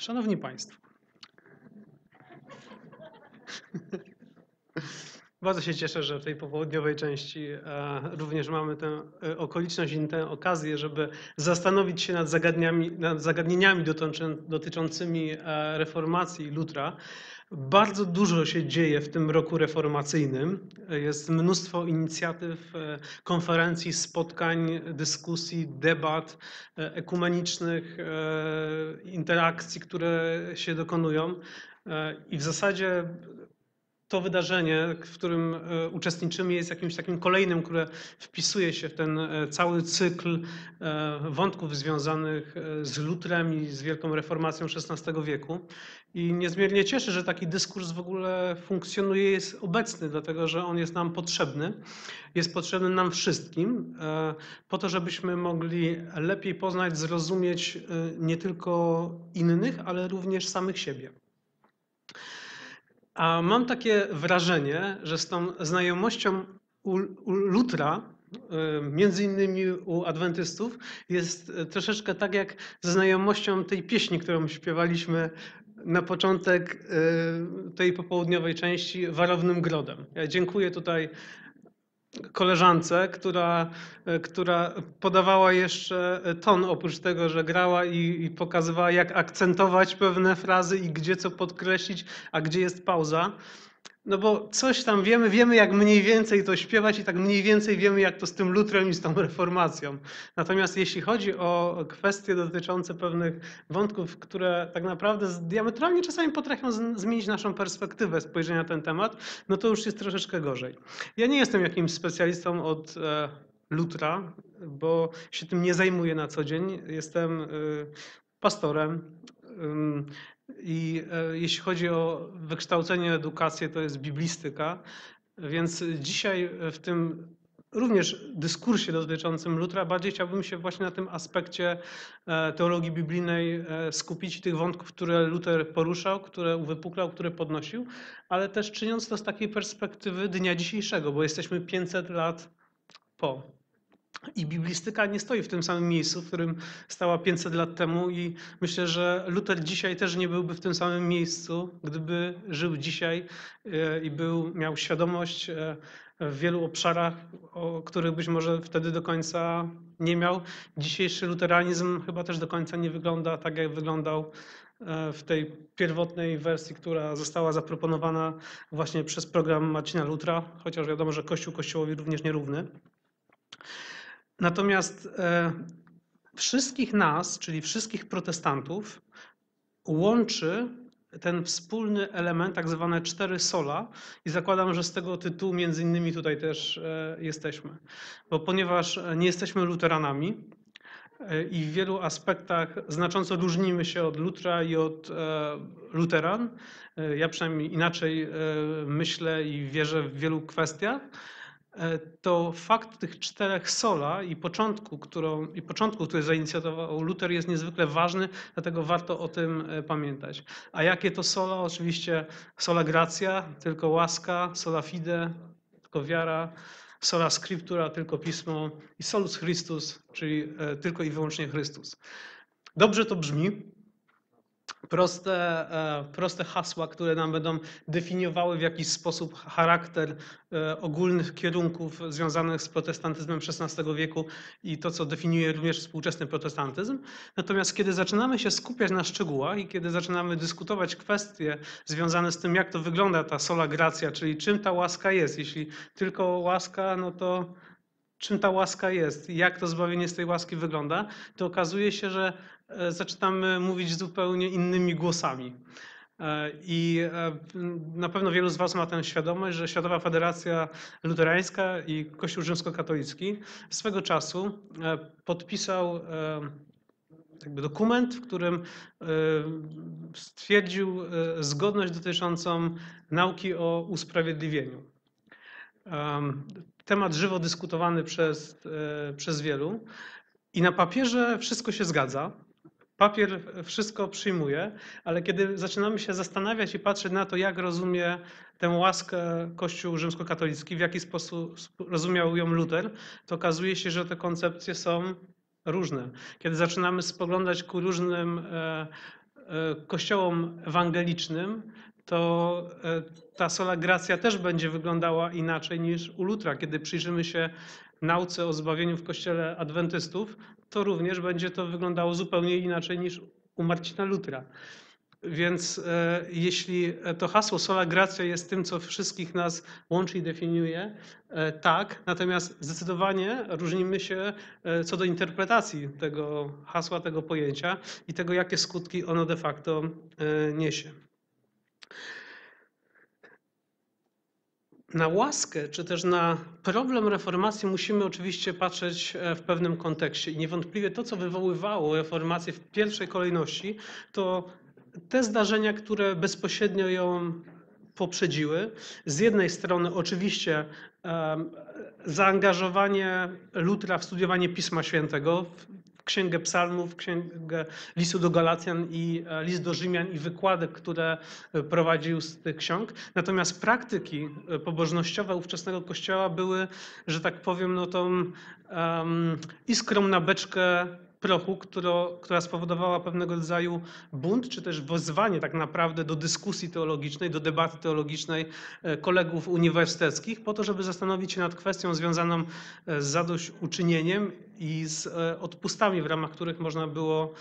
Szanowni Państwo, bardzo się cieszę, że w tej popołudniowej części e, również mamy tę e, okoliczność i tę okazję, żeby zastanowić się nad, nad zagadnieniami dotyczącymi e, reformacji Lutra. Bardzo dużo się dzieje w tym roku reformacyjnym. Jest mnóstwo inicjatyw, e, konferencji, spotkań, dyskusji, debat e, ekumenicznych, e, interakcji, które się dokonują. I w zasadzie to wydarzenie, w którym e, uczestniczymy, jest jakimś takim kolejnym, które wpisuje się w ten e, cały cykl e, wątków związanych z Lutrem i z Wielką Reformacją XVI wieku. I niezmiernie cieszę, że taki dyskurs w ogóle funkcjonuje, jest obecny, dlatego że on jest nam potrzebny. Jest potrzebny nam wszystkim, po to, żebyśmy mogli lepiej poznać, zrozumieć nie tylko innych, ale również samych siebie. A mam takie wrażenie, że z tą znajomością u, u Lutra, y, między innymi u adwentystów, jest y, troszeczkę tak jak ze znajomością tej pieśni, którą śpiewaliśmy na początek y, tej popołudniowej części warownym grodem. Ja dziękuję tutaj koleżance, która, e, która podawała jeszcze ton oprócz tego, że grała i, i, pokazywała, jak akcentować pewne frazy i gdzie co podkreślić, a gdzie jest pauza. No bo coś tam wiemy, wiemy jak mniej więcej to śpiewać i tak mniej więcej wiemy jak to z tym Lutrem i z tą reformacją. Natomiast jeśli chodzi o kwestie dotyczące pewnych wątków, które tak naprawdę diametralnie czasami potrafią zmienić naszą perspektywę spojrzenia na ten temat, no to już jest troszeczkę gorzej. Ja nie jestem jakimś specjalistą od e, Lutra, bo się tym nie zajmuję na co dzień. Jestem y, pastorem, i e, jeśli chodzi o wykształcenie, edukację, to jest biblistyka. Więc dzisiaj e, w tym również dyskursie dotyczącym Lutra bardziej chciałbym się właśnie na tym aspekcie e, teologii biblijnej skupić tych wątków, które Luther poruszał, które uwypuklał, które podnosił, ale też czyniąc to z takiej perspektywy dnia dzisiejszego, bo jesteśmy 500 lat po. I biblistyka nie stoi w tym samym miejscu, w którym stała 500 lat temu, i myślę, że Luther dzisiaj też nie byłby w tym samym miejscu, gdyby żył dzisiaj e, i był, miał świadomość e, w wielu obszarach, o których być może wtedy do końca nie miał. Dzisiejszy luteranizm chyba też do końca nie wygląda tak, jak wyglądał e, w tej pierwotnej wersji, która została zaproponowana właśnie przez program Marcina Lutra, chociaż wiadomo, że Kościół Kościołowi również nierówny. Natomiast e, wszystkich nas, czyli wszystkich protestantów, łączy ten wspólny element, tak zwane cztery sola, i zakładam, że z tego tytułu między innymi tutaj też e, jesteśmy. Bo ponieważ nie jesteśmy luteranami e, i w wielu aspektach znacząco różnimy się od Lutra i od luteran, ja przynajmniej inaczej myślę i wierzę w wielu kwestiach E, to fakt tych czterech sola i początku, którą, i początku, który zainicjował Luther jest niezwykle ważny, dlatego warto o tym e, pamiętać. A jakie to sola? Oczywiście sola gracja, tylko łaska, sola fide, tylko wiara, sola scriptura, tylko pismo i solus Christus, czyli e, tylko i wyłącznie Chrystus. Dobrze to brzmi, proste, e, proste hasła, które nam będą definiowały w jakiś sposób charakter e, ogólnych kierunków związanych z protestantyzmem XVI wieku i to, co definiuje również współczesny protestantyzm. Natomiast kiedy zaczynamy się skupiać na szczegółach i kiedy zaczynamy dyskutować kwestie związane z tym, jak to wygląda ta sola gracja, czyli czym ta łaska jest, jeśli tylko łaska, no to czym ta łaska jest jak to zbawienie z tej łaski wygląda, to okazuje się, że e, zaczynamy mówić zupełnie innymi głosami. E, I e, na pewno wielu z Was ma tę świadomość, że Światowa Federacja Luterańska i Kościół Rzymskokatolicki swego czasu podpisał jakby dokument, w którym stwierdził zgodność dotyczącą nauki o usprawiedliwieniu temat żywo dyskutowany przez, e, przez wielu. I na papierze wszystko się zgadza. Papier wszystko przyjmuje, ale kiedy zaczynamy się zastanawiać i patrzeć na to, jak rozumie tę łaskę Kościół rzymskokatolicki, w jaki sposób rozumiał ją Luther, to okazuje się, że te koncepcje są różne. Kiedy zaczynamy spoglądać ku różnym e, e, kościołom ewangelicznym, to e, ta sola gracja też będzie wyglądała inaczej niż u Lutra. Kiedy przyjrzymy się nauce o zbawieniu w kościele adwentystów, to również będzie to wyglądało zupełnie inaczej niż u Marcina Lutra. Więc e, jeśli e, to hasło sola gracja jest tym, co wszystkich nas łączy i definiuje, e, tak, natomiast zdecydowanie różnimy się e, co do interpretacji tego hasła, tego pojęcia i tego, jakie skutki ono de facto e, niesie. Na łaskę czy też na problem reformacji musimy oczywiście patrzeć e, w pewnym kontekście. I niewątpliwie to, co wywoływało reformację w pierwszej kolejności, to te zdarzenia, które bezpośrednio ją poprzedziły. Z jednej strony oczywiście zaangażowanie Lutra w studiowanie Pisma Świętego, Księgę Psalmów, Księgę Listu do Galacjan i e, List do Rzymian i wykładek, które e, prowadził z tych ksiąg. Natomiast praktyki e, pobożnościowe ówczesnego Kościoła były, że tak powiem, no tą um, iskrą na beczkę prochu, która spowodowała pewnego rodzaju bunt, czy też wezwanie tak naprawdę do dyskusji teologicznej, do debaty teologicznej e, kolegów uniwersyteckich, po to, żeby zastanowić się nad kwestią związaną e, z zadośćuczynieniem i z e, odpustami, w ramach których można było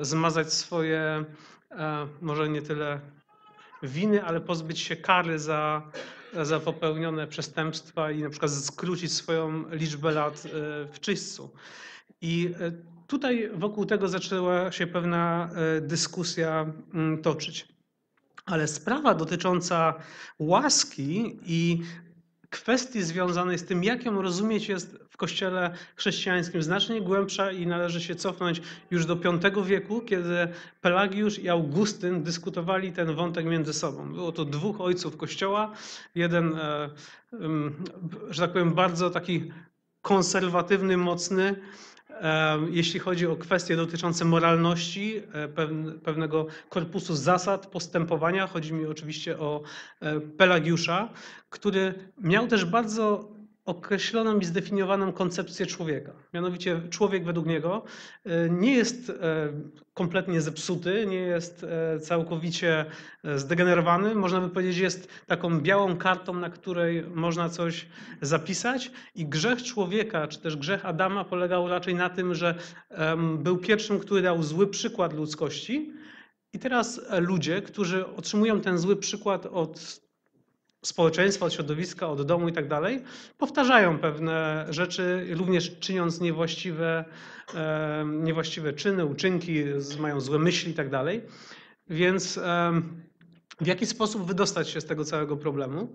zmazać swoje, może nie tyle winy, ale pozbyć się kary za, za popełnione przestępstwa i na przykład skrócić swoją liczbę lat w czyśćcu. I tutaj wokół tego zaczęła się pewna e, dyskusja mm, toczyć. Ale sprawa dotycząca łaski i kwestii związanej z tym, jak ją rozumieć, jest w kościele chrześcijańskim znacznie głębsza i należy się cofnąć już do V wieku, kiedy Pelagiusz i Augustyn dyskutowali ten wątek między sobą. Było to dwóch ojców kościoła, jeden, e, że tak powiem, bardzo taki konserwatywny, mocny, jeśli chodzi o kwestie dotyczące moralności, e, pewnego korpusu zasad postępowania. Chodzi mi oczywiście o e, Pelagiusza, który miał też bardzo określoną i zdefiniowaną koncepcję człowieka. Mianowicie człowiek według niego e, nie jest e, kompletnie zepsuty, nie jest e, całkowicie zdegenerowany. Można by powiedzieć, jest taką białą kartą, na której można coś zapisać. I grzech człowieka, czy też grzech Adama polegał raczej na tym, że był pierwszym, który dał zły przykład ludzkości. I teraz ludzie, którzy otrzymują ten zły przykład od społeczeństwa, od środowiska, od domu i tak dalej, powtarzają pewne rzeczy, również czyniąc niewłaściwe, niewłaściwe czyny, uczynki, mają złe myśli i tak dalej. Więc w jaki sposób wydostać się z tego całego problemu?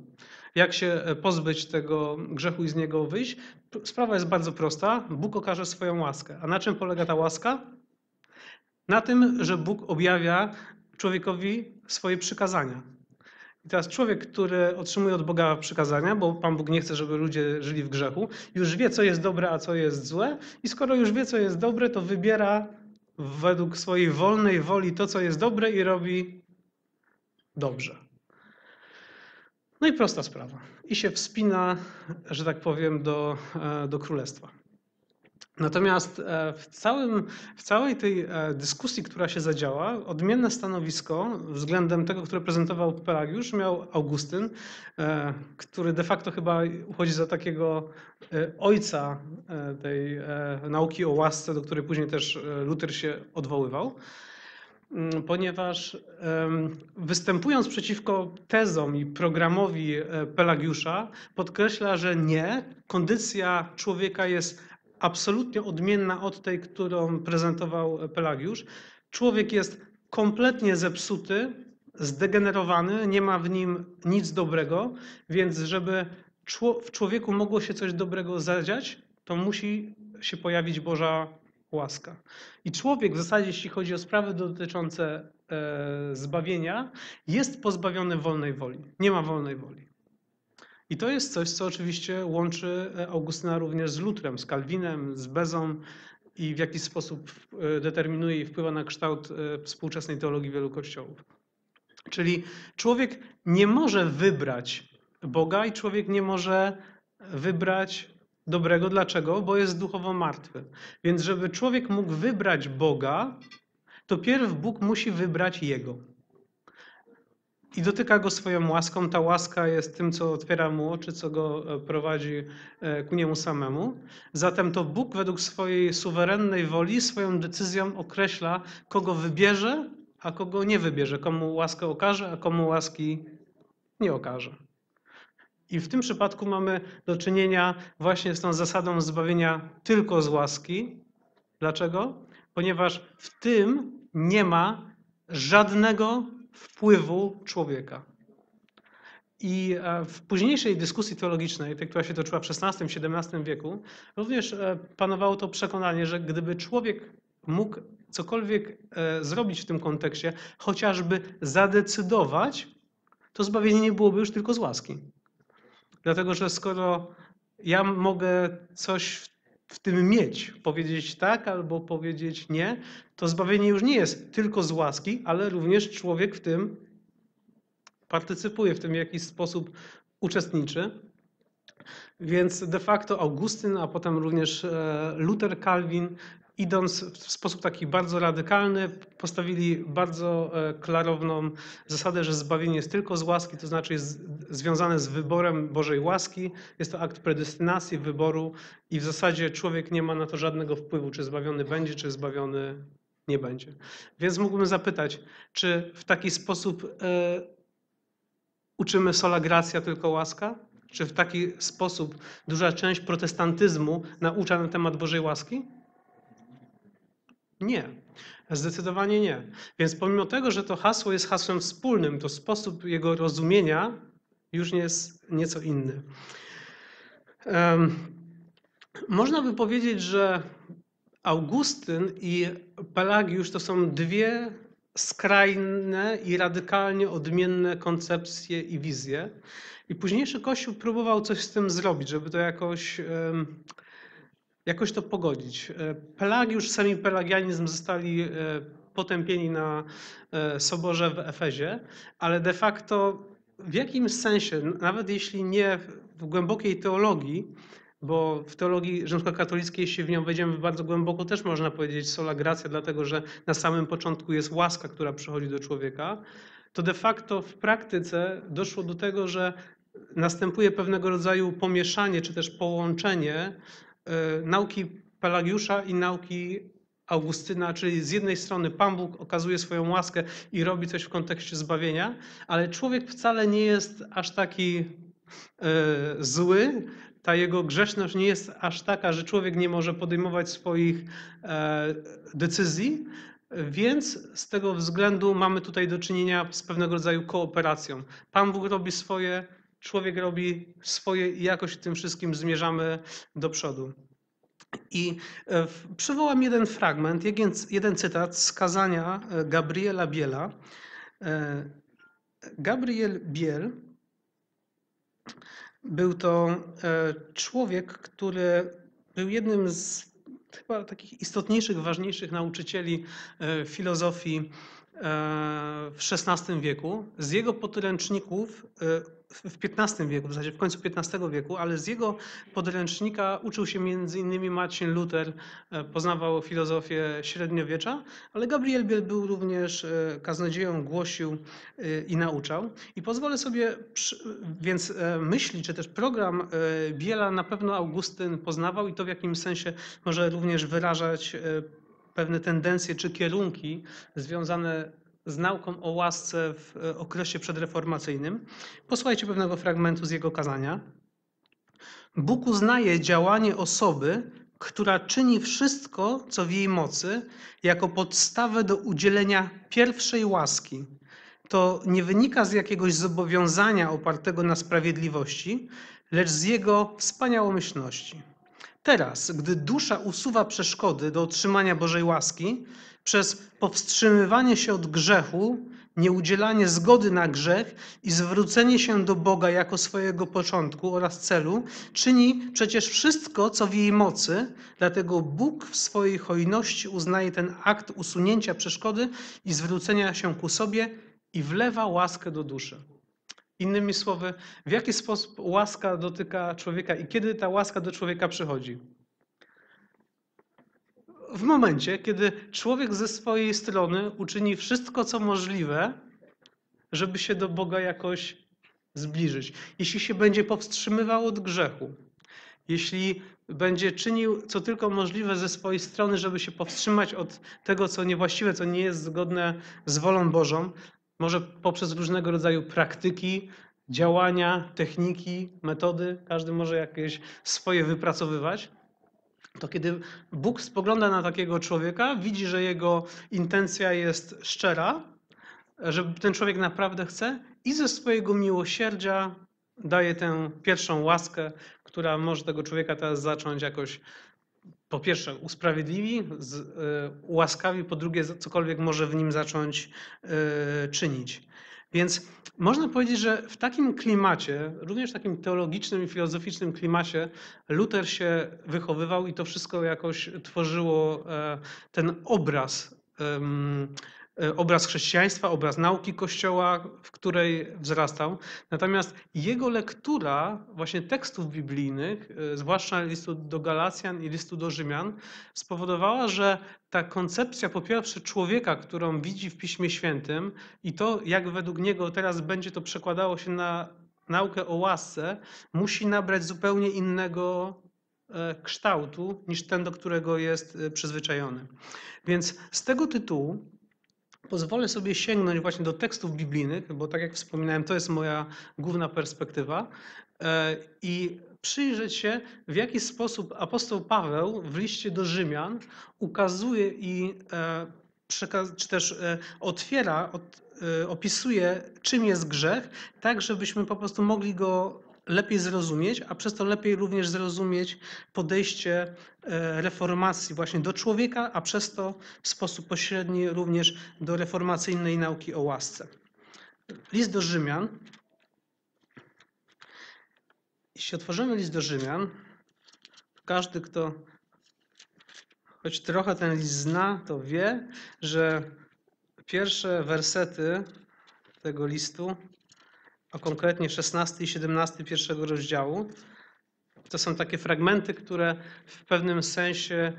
Jak się e, pozbyć tego grzechu i z niego wyjść? Sprawa jest bardzo prosta. Bóg okaże swoją łaskę. A na czym polega ta łaska? Na tym, że Bóg objawia człowiekowi swoje przykazania. I teraz człowiek, który otrzymuje od Boga przykazania, bo Pan Bóg nie chce, żeby ludzie żyli w grzechu, już wie, co jest dobre, a co jest złe, i skoro już wie, co jest dobre, to wybiera według swojej wolnej woli to, co jest dobre i robi dobrze. No i prosta sprawa. I się wspina, że tak powiem, do, e, do królestwa. Natomiast e, w, całym, w całej tej e, dyskusji, która się zadziała, odmienne stanowisko względem tego, które prezentował Pelagiusz, miał Augustyn, e, który de facto chyba uchodzi za takiego ojca tej nauki o łasce, do której później też Luther się odwoływał mm, ponieważ występując przeciwko tezom i programowi Pelagiusza, podkreśla, że nie, kondycja człowieka jest absolutnie odmienna od tej, którą prezentował Pelagiusz. Człowiek jest kompletnie zepsuty, zdegenerowany, nie ma w nim nic dobrego, więc żeby w człowieku mogło się coś dobrego zadziać, to musi się pojawić Boża łaska. I człowiek w zasadzie, jeśli chodzi o sprawy dotyczące e, zbawienia, jest pozbawiony wolnej woli. Nie ma wolnej woli. I to jest coś, co oczywiście łączy e, Augustyna również z Lutrem, z Kalwinem, z Bezą i w jakiś sposób e, determinuje i wpływa na kształt e, współczesnej teologii wielu kościołów. Czyli człowiek nie może wybrać Boga i człowiek nie może wybrać dobrego. Dlaczego? Bo jest duchowo martwy. Więc żeby człowiek mógł wybrać Boga, to pierw Bóg musi wybrać Jego i dotyka go swoją łaską. Ta łaska jest tym, co otwiera mu oczy, co go e, prowadzi e, ku niemu samemu. Zatem to Bóg według swojej suwerennej woli, swoją decyzją określa, kogo wybierze, a kogo nie wybierze, komu łaskę okaże, a komu łaski nie okaże. I w tym przypadku mamy do czynienia właśnie z tą zasadą zbawienia tylko z łaski. Dlaczego? Ponieważ w tym nie ma żadnego wpływu człowieka. I e, w późniejszej dyskusji teologicznej, tej, która się toczyła w XVI-XVII wieku, również e, panowało to przekonanie, że gdyby człowiek mógł cokolwiek e, zrobić w tym kontekście, chociażby zadecydować, to zbawienie nie byłoby już tylko z łaski. Dlatego, że skoro ja mogę coś w tym mieć, powiedzieć tak albo powiedzieć nie, to zbawienie już nie jest tylko z łaski, ale również człowiek w tym partycypuje, w tym w jakiś sposób uczestniczy. Więc de facto Augustyn, a potem również e, Luther, Calvin idąc w sposób taki bardzo radykalny, postawili bardzo e, klarowną zasadę, że zbawienie jest tylko z łaski, to znaczy jest związane z wyborem Bożej łaski. Jest to akt predestynacji, wyboru i w zasadzie człowiek nie ma na to żadnego wpływu, czy zbawiony będzie, czy zbawiony nie będzie. Więc mógłbym zapytać, czy w taki sposób e, uczymy sola gracja, tylko łaska? Czy w taki sposób duża część protestantyzmu naucza na temat Bożej łaski? Nie, zdecydowanie nie. Więc pomimo tego, że to hasło jest hasłem wspólnym, to sposób jego rozumienia już nie jest nieco inny. Um, można by powiedzieć, że Augustyn i Pelagiusz to są dwie skrajne i radykalnie odmienne koncepcje i wizje. I późniejszy Kościół próbował coś z tym zrobić, żeby to jakoś um, jakoś to pogodzić. E, Pelagiusz, sami pelagianizm zostali e, potępieni na e, soborze w Efezie, ale de facto w jakimś sensie, nawet jeśli nie w głębokiej teologii, bo w teologii rzymskokatolickiej, jeśli w nią wejdziemy bardzo głęboko, też można powiedzieć sola gracja, dlatego że na samym początku jest łaska, która przychodzi do człowieka, to de facto w praktyce doszło do tego, że następuje pewnego rodzaju pomieszanie czy też połączenie E, nauki Pelagiusza i nauki Augustyna, czyli z jednej strony Pan Bóg okazuje swoją łaskę i robi coś w kontekście zbawienia, ale człowiek wcale nie jest aż taki e, zły, ta jego grzeszność nie jest aż taka, że człowiek nie może podejmować swoich e, decyzji, więc z tego względu mamy tutaj do czynienia z pewnego rodzaju kooperacją. Pan Bóg robi swoje, człowiek robi swoje i jakoś tym wszystkim zmierzamy do przodu. I e, przywołam jeden fragment, jeden, jeden cytat z kazania e, Gabriela Biela. E, Gabriel Biel był to człowiek, który był jednym z chyba takich istotniejszych, ważniejszych nauczycieli filozofii w XVI wieku. Z jego podręczników w XV wieku, w zasadzie w końcu XV wieku, ale z jego podręcznika uczył się między innymi Marcin Luther, e, poznawał filozofię średniowiecza, ale Gabriel Biel był również e, kaznodzieją, głosił e, i nauczał. I pozwolę sobie, więc myśli, czy też program Biela na pewno Augustyn poznawał i to w jakimś sensie może również wyrażać pewne tendencje czy kierunki związane z nauką o łasce w e, okresie przedreformacyjnym. Posłuchajcie pewnego fragmentu z jego kazania. Bóg uznaje działanie osoby, która czyni wszystko, co w jej mocy, jako podstawę do udzielenia pierwszej łaski. To nie wynika z jakiegoś zobowiązania opartego na sprawiedliwości, lecz z jego wspaniałomyślności. Teraz, gdy dusza usuwa przeszkody do otrzymania Bożej łaski przez powstrzymywanie się od grzechu, nieudzielanie zgody na grzech i zwrócenie się do Boga jako swojego początku oraz celu, czyni przecież wszystko, co w jej mocy, dlatego Bóg w swojej hojności uznaje ten akt usunięcia przeszkody i zwrócenia się ku sobie i wlewa łaskę do duszy. Innymi słowy, w jaki sposób łaska dotyka człowieka i kiedy ta łaska do człowieka przychodzi? W momencie, kiedy człowiek ze swojej strony uczyni wszystko, co możliwe, żeby się do Boga jakoś zbliżyć. Jeśli się będzie powstrzymywał od grzechu, jeśli będzie czynił co tylko możliwe ze swojej strony, żeby się powstrzymać od tego, co niewłaściwe, co nie jest zgodne z wolą Bożą, może poprzez różnego rodzaju praktyki, działania, techniki, metody, każdy może jakieś swoje wypracowywać. To kiedy Bóg spogląda na takiego człowieka, widzi, że jego intencja jest szczera, że ten człowiek naprawdę chce i ze swojego miłosierdzia daje tę pierwszą łaskę, która może tego człowieka teraz zacząć jakoś po pierwsze usprawiedliwi, z, y, ułaskawi, po drugie cokolwiek może w nim zacząć y, czynić. Więc można powiedzieć, że w takim klimacie, również takim teologicznym i filozoficznym klimacie, Luther się wychowywał i to wszystko jakoś tworzyło e, ten obraz E, obraz chrześcijaństwa, obraz nauki Kościoła, w której wzrastał. Natomiast jego lektura właśnie tekstów biblijnych, e, zwłaszcza listu do Galacjan i listu do Rzymian, spowodowała, że ta koncepcja po pierwsze człowieka, którą widzi w Piśmie Świętym i to, jak według niego teraz będzie to przekładało się na naukę o łasce, musi nabrać zupełnie innego e, kształtu niż ten, do którego jest przyzwyczajony. Więc z tego tytułu pozwolę sobie sięgnąć właśnie do tekstów biblijnych, bo tak jak wspominałem, to jest moja główna perspektywa e, i przyjrzeć się, w jaki sposób apostoł Paweł w liście do Rzymian ukazuje i e, czy też e, otwiera, opisuje, czym jest grzech, tak żebyśmy po prostu mogli go lepiej zrozumieć, a przez to lepiej również zrozumieć podejście e, reformacji właśnie do człowieka, a przez to w sposób pośredni również do reformacyjnej nauki o łasce. List do Rzymian. Jeśli otworzymy list do Rzymian, każdy, kto choć trochę ten list zna, to wie, że pierwsze wersety tego listu a konkretnie 16 i 17 pierwszego rozdziału. To są takie fragmenty, które w pewnym sensie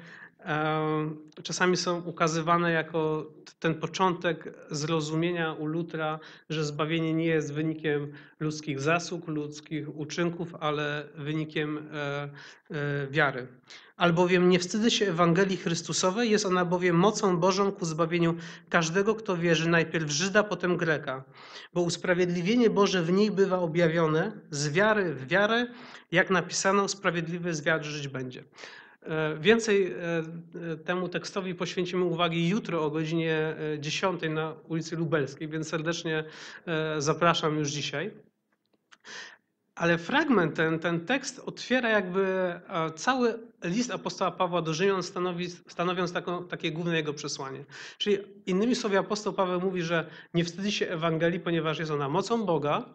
czasami są ukazywane jako ten początek zrozumienia u Lutra, że zbawienie nie jest wynikiem ludzkich zasług, ludzkich uczynków, ale wynikiem e, e, wiary. Albowiem nie wstydzę się Ewangelii Chrystusowej, jest ona bowiem mocą Bożą ku zbawieniu każdego, kto wierzy, najpierw Żyda, potem Greka. Bo usprawiedliwienie Boże w niej bywa objawione z wiary w wiarę, jak napisano, sprawiedliwy z wiary żyć będzie. E, więcej e, e, temu tekstowi poświęcimy uwagi jutro o godzinie 10 na ulicy Lubelskiej, więc serdecznie zapraszam już dzisiaj. Ale fragment ten, ten tekst otwiera jakby cały list apostoła Pawła do Rzymian, stanowi, stanowiąc taką, takie główne jego przesłanie. Czyli innymi słowy apostoł Paweł mówi, że nie wstydzi się Ewangelii, ponieważ jest ona mocą Boga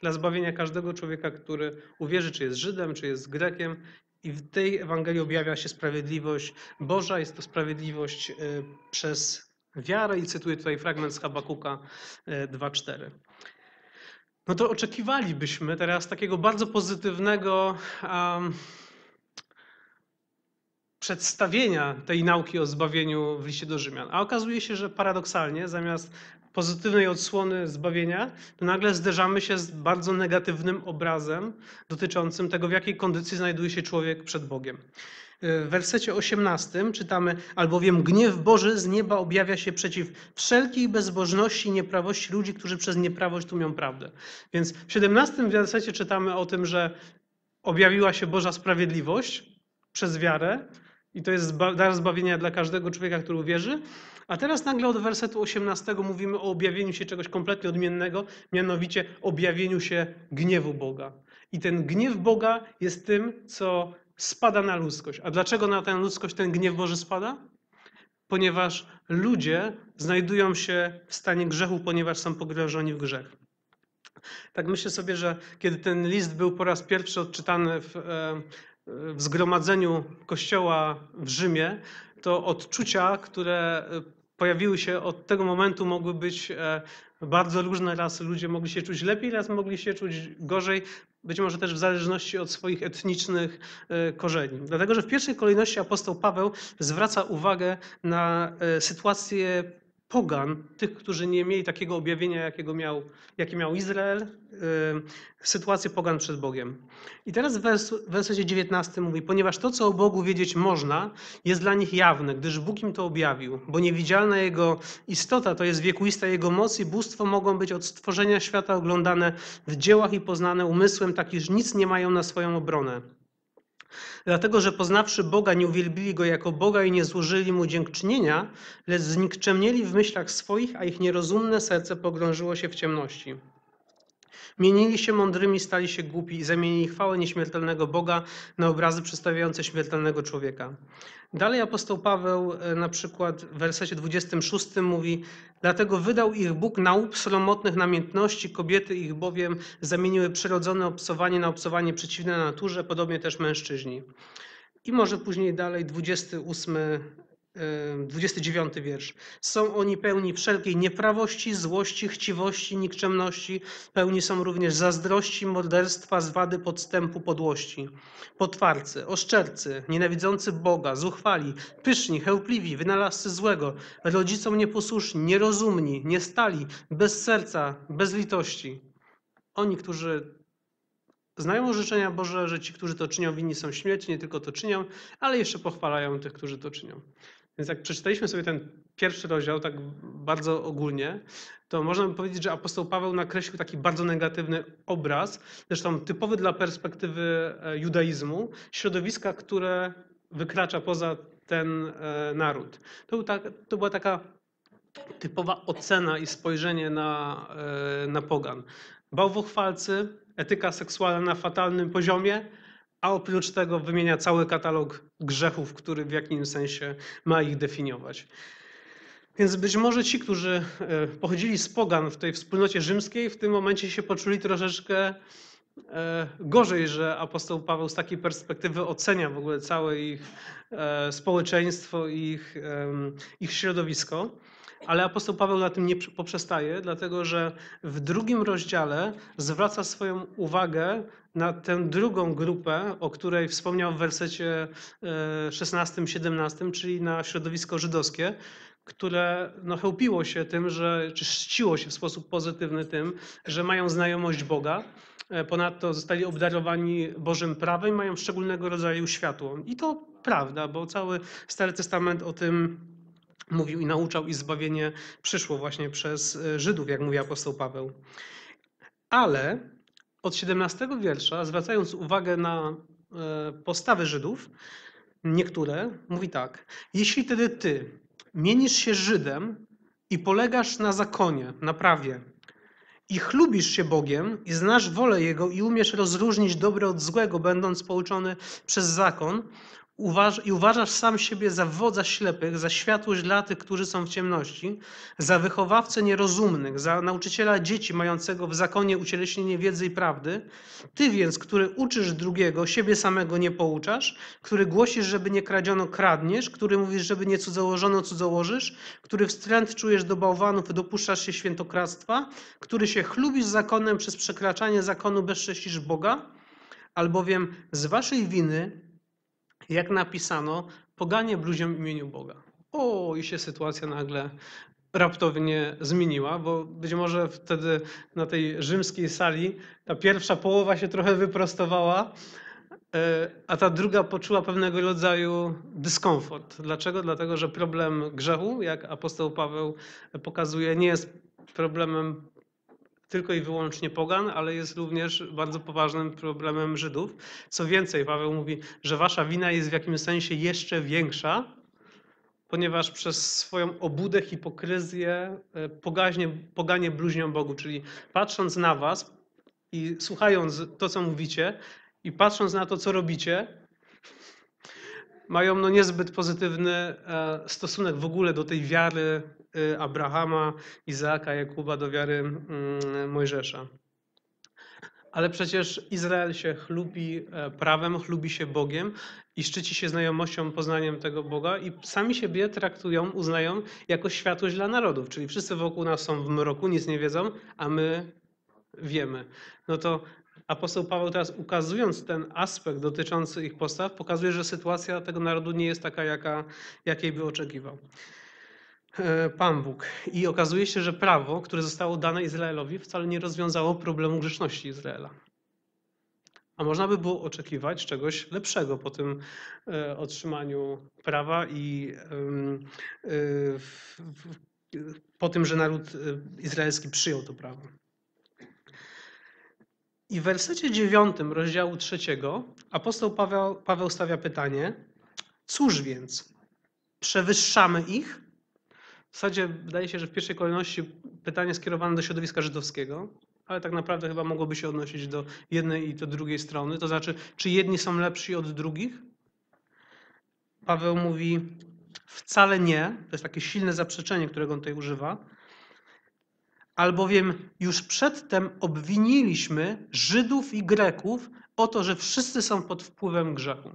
dla zbawienia każdego człowieka, który uwierzy, czy jest Żydem, czy jest Grekiem, i w tej Ewangelii objawia się sprawiedliwość Boża, jest to sprawiedliwość y, przez wiarę i cytuję tutaj fragment z Habakuka 2.4. Y, no to oczekiwalibyśmy teraz takiego bardzo pozytywnego um, przedstawienia tej nauki o zbawieniu w liście do Rzymian. A okazuje się, że paradoksalnie zamiast pozytywnej odsłony zbawienia, to nagle zderzamy się z bardzo negatywnym obrazem dotyczącym tego, w jakiej kondycji znajduje się człowiek przed Bogiem. W wersecie 18 czytamy: Albowiem gniew Boży z nieba objawia się przeciw wszelkiej bezbożności i nieprawości ludzi, którzy przez nieprawość tłumią prawdę. Więc w 17 wersecie czytamy o tym, że objawiła się Boża sprawiedliwość przez wiarę, i to jest dar zbawienia dla każdego człowieka, który uwierzy. A teraz nagle od wersetu 18 mówimy o objawieniu się czegoś kompletnie odmiennego, mianowicie objawieniu się gniewu Boga. I ten gniew Boga jest tym, co spada na ludzkość. A dlaczego na tę ludzkość ten gniew Boży spada? Ponieważ ludzie znajdują się w stanie grzechu, ponieważ są pogrążeni w grzech. Tak myślę sobie, że kiedy ten list był po raz pierwszy odczytany w, e, w zgromadzeniu kościoła w Rzymie, to odczucia, które pojawiły się od tego momentu, mogły być e, bardzo różne. Raz ludzie mogli się czuć lepiej, raz mogli się czuć gorzej, być może też w zależności od swoich etnicznych e, korzeni. Dlatego, że w pierwszej kolejności apostoł Paweł zwraca uwagę na e, sytuację pogan, tych, którzy nie mieli takiego objawienia, jakiego miał, miał Izrael, yy, sytuację pogan przed Bogiem. I teraz w, wers w wersecie 19 mówi, ponieważ to, co o Bogu wiedzieć można, jest dla nich jawne, gdyż Bóg im to objawił, bo niewidzialna Jego istota, to jest wiekuista Jego moc i bóstwo mogą być od stworzenia świata oglądane w dziełach i poznane umysłem, tak iż nic nie mają na swoją obronę. Dlatego, że poznawszy Boga, nie uwielbili Go jako Boga i nie złożyli Mu dziękczynienia, lecz znikczemnieli w myślach swoich, a ich nierozumne serce pogrążyło się w ciemności. Mienili się mądrymi, stali się głupi i zamienili chwałę nieśmiertelnego Boga na obrazy przedstawiające śmiertelnego człowieka. Dalej apostoł Paweł e, na przykład w wersecie 26 mówi Dlatego wydał ich Bóg na łup sromotnych namiętności, kobiety ich bowiem zamieniły przyrodzone obsowanie na obsowanie przeciwne naturze, podobnie też mężczyźni. I może później dalej 28 29 wiersz. Są oni pełni wszelkiej nieprawości, złości, chciwości, nikczemności. Pełni są również zazdrości, morderstwa, zwady, podstępu, podłości. Potwarcy, oszczercy, nienawidzący Boga, zuchwali, pyszni, chełpliwi, wynalazcy złego, rodzicom nieposłuszni, nierozumni, niestali, bez serca, bez litości. Oni, którzy znają życzenia Boże, że ci, którzy to czynią, winni są śmierci, nie tylko to czynią, ale jeszcze pochwalają tych, którzy to czynią. Więc jak przeczytaliśmy sobie ten pierwszy rozdział tak bardzo ogólnie, to można by powiedzieć, że apostoł Paweł nakreślił taki bardzo negatywny obraz, zresztą typowy dla perspektywy e, judaizmu, środowiska, które wykracza poza ten e, naród. To, był ta, to była taka typowa ocena i spojrzenie na, e, na pogan. Bałwochwalcy, etyka seksualna na fatalnym poziomie, a oprócz tego wymienia cały katalog grzechów, który w jakimś sensie ma ich definiować. Więc być może ci, którzy e, pochodzili z Pogan w tej wspólnocie rzymskiej, w tym momencie się poczuli troszeczkę e, gorzej, że apostoł Paweł z takiej perspektywy ocenia w ogóle całe ich e, społeczeństwo, ich, ich środowisko. Ale apostoł Paweł na tym nie poprzestaje, dlatego że w drugim rozdziale zwraca swoją uwagę na tę drugą grupę, o której wspomniał w wersecie 16-17, e, czyli na środowisko żydowskie, które no, chełpiło się tym, że, czy szciło się w sposób pozytywny tym, że mają znajomość Boga. E, ponadto zostali obdarowani Bożym prawem, mają szczególnego rodzaju światło. I to prawda, bo cały Stary Testament o tym mówił i nauczał, i zbawienie przyszło właśnie przez e, Żydów, jak mówi apostoł Paweł. Ale od 17 wiersza, zwracając uwagę na e, postawy Żydów, niektóre, mówi tak: Jeśli tedy ty mienisz się Żydem i polegasz na zakonie, na prawie, i chlubisz się Bogiem i znasz wolę Jego i umiesz rozróżnić dobre od złego, będąc pouczony przez zakon, uważ, i uważasz sam siebie za wodza ślepych, za światłość dla tych, którzy są w ciemności, za wychowawcę nierozumnych, za nauczyciela dzieci mającego w zakonie ucieleśnienie wiedzy i prawdy, ty więc, który uczysz drugiego, siebie samego nie pouczasz, który głosisz, żeby nie kradziono, kradniesz, który mówisz, żeby nie cudzołożono, cudzołożysz, który wstręt czujesz do bałwanów, dopuszczasz się świętokradztwa, który się chlubisz zakonem przez przekraczanie zakonu bezcześcisz Boga, albowiem z waszej winy jak napisano, poganie bluzią w imieniu Boga. O, i się sytuacja nagle raptownie zmieniła, bo być może wtedy na tej rzymskiej sali ta pierwsza połowa się trochę wyprostowała, e, a ta druga poczuła pewnego rodzaju dyskomfort. Dlaczego? Dlatego, że problem grzechu, jak apostoł Paweł pokazuje, nie jest problemem tylko i wyłącznie pogan, ale jest również bardzo poważnym problemem Żydów. Co więcej, Paweł mówi, że wasza wina jest w jakimś sensie jeszcze większa, ponieważ przez swoją obudę, hipokryzję e, pogaźnie, poganie bluźnią Bogu. Czyli patrząc na was i słuchając to, co mówicie i patrząc na to, co robicie, mają no niezbyt pozytywny e, stosunek w ogóle do tej wiary Y, Abrahama, Izaaka, Jakuba do wiary mm, Mojżesza. Ale przecież Izrael się chlubi e, prawem, chlubi się Bogiem i szczyci się znajomością, poznaniem tego Boga i sami siebie traktują, uznają jako światłość dla narodów. Czyli wszyscy wokół nas są w mroku, nic nie wiedzą, a my wiemy. No to apostoł Paweł teraz ukazując ten aspekt dotyczący ich postaw, pokazuje, że sytuacja tego narodu nie jest taka, jaka, jakiej by oczekiwał. E, Pan Bóg. I okazuje się, że prawo, które zostało dane Izraelowi, wcale nie rozwiązało problemu grzeszności Izraela. A można by było oczekiwać czegoś lepszego po tym e, otrzymaniu prawa i e, po tym, że naród izraelski przyjął to prawo. I w wersecie 9 rozdziału 3 apostoł Paweł, Paweł stawia pytanie: Cóż więc? Przewyższamy ich? w zasadzie wydaje się, że w pierwszej kolejności pytanie skierowane do środowiska żydowskiego, ale tak naprawdę chyba mogłoby się odnosić do jednej i do drugiej strony. To znaczy, czy jedni są lepsi od drugich? Paweł mówi, wcale nie. To jest takie silne zaprzeczenie, którego on tutaj używa. Albowiem już przedtem obwiniliśmy Żydów i Greków o to, że wszyscy są pod wpływem grzechu.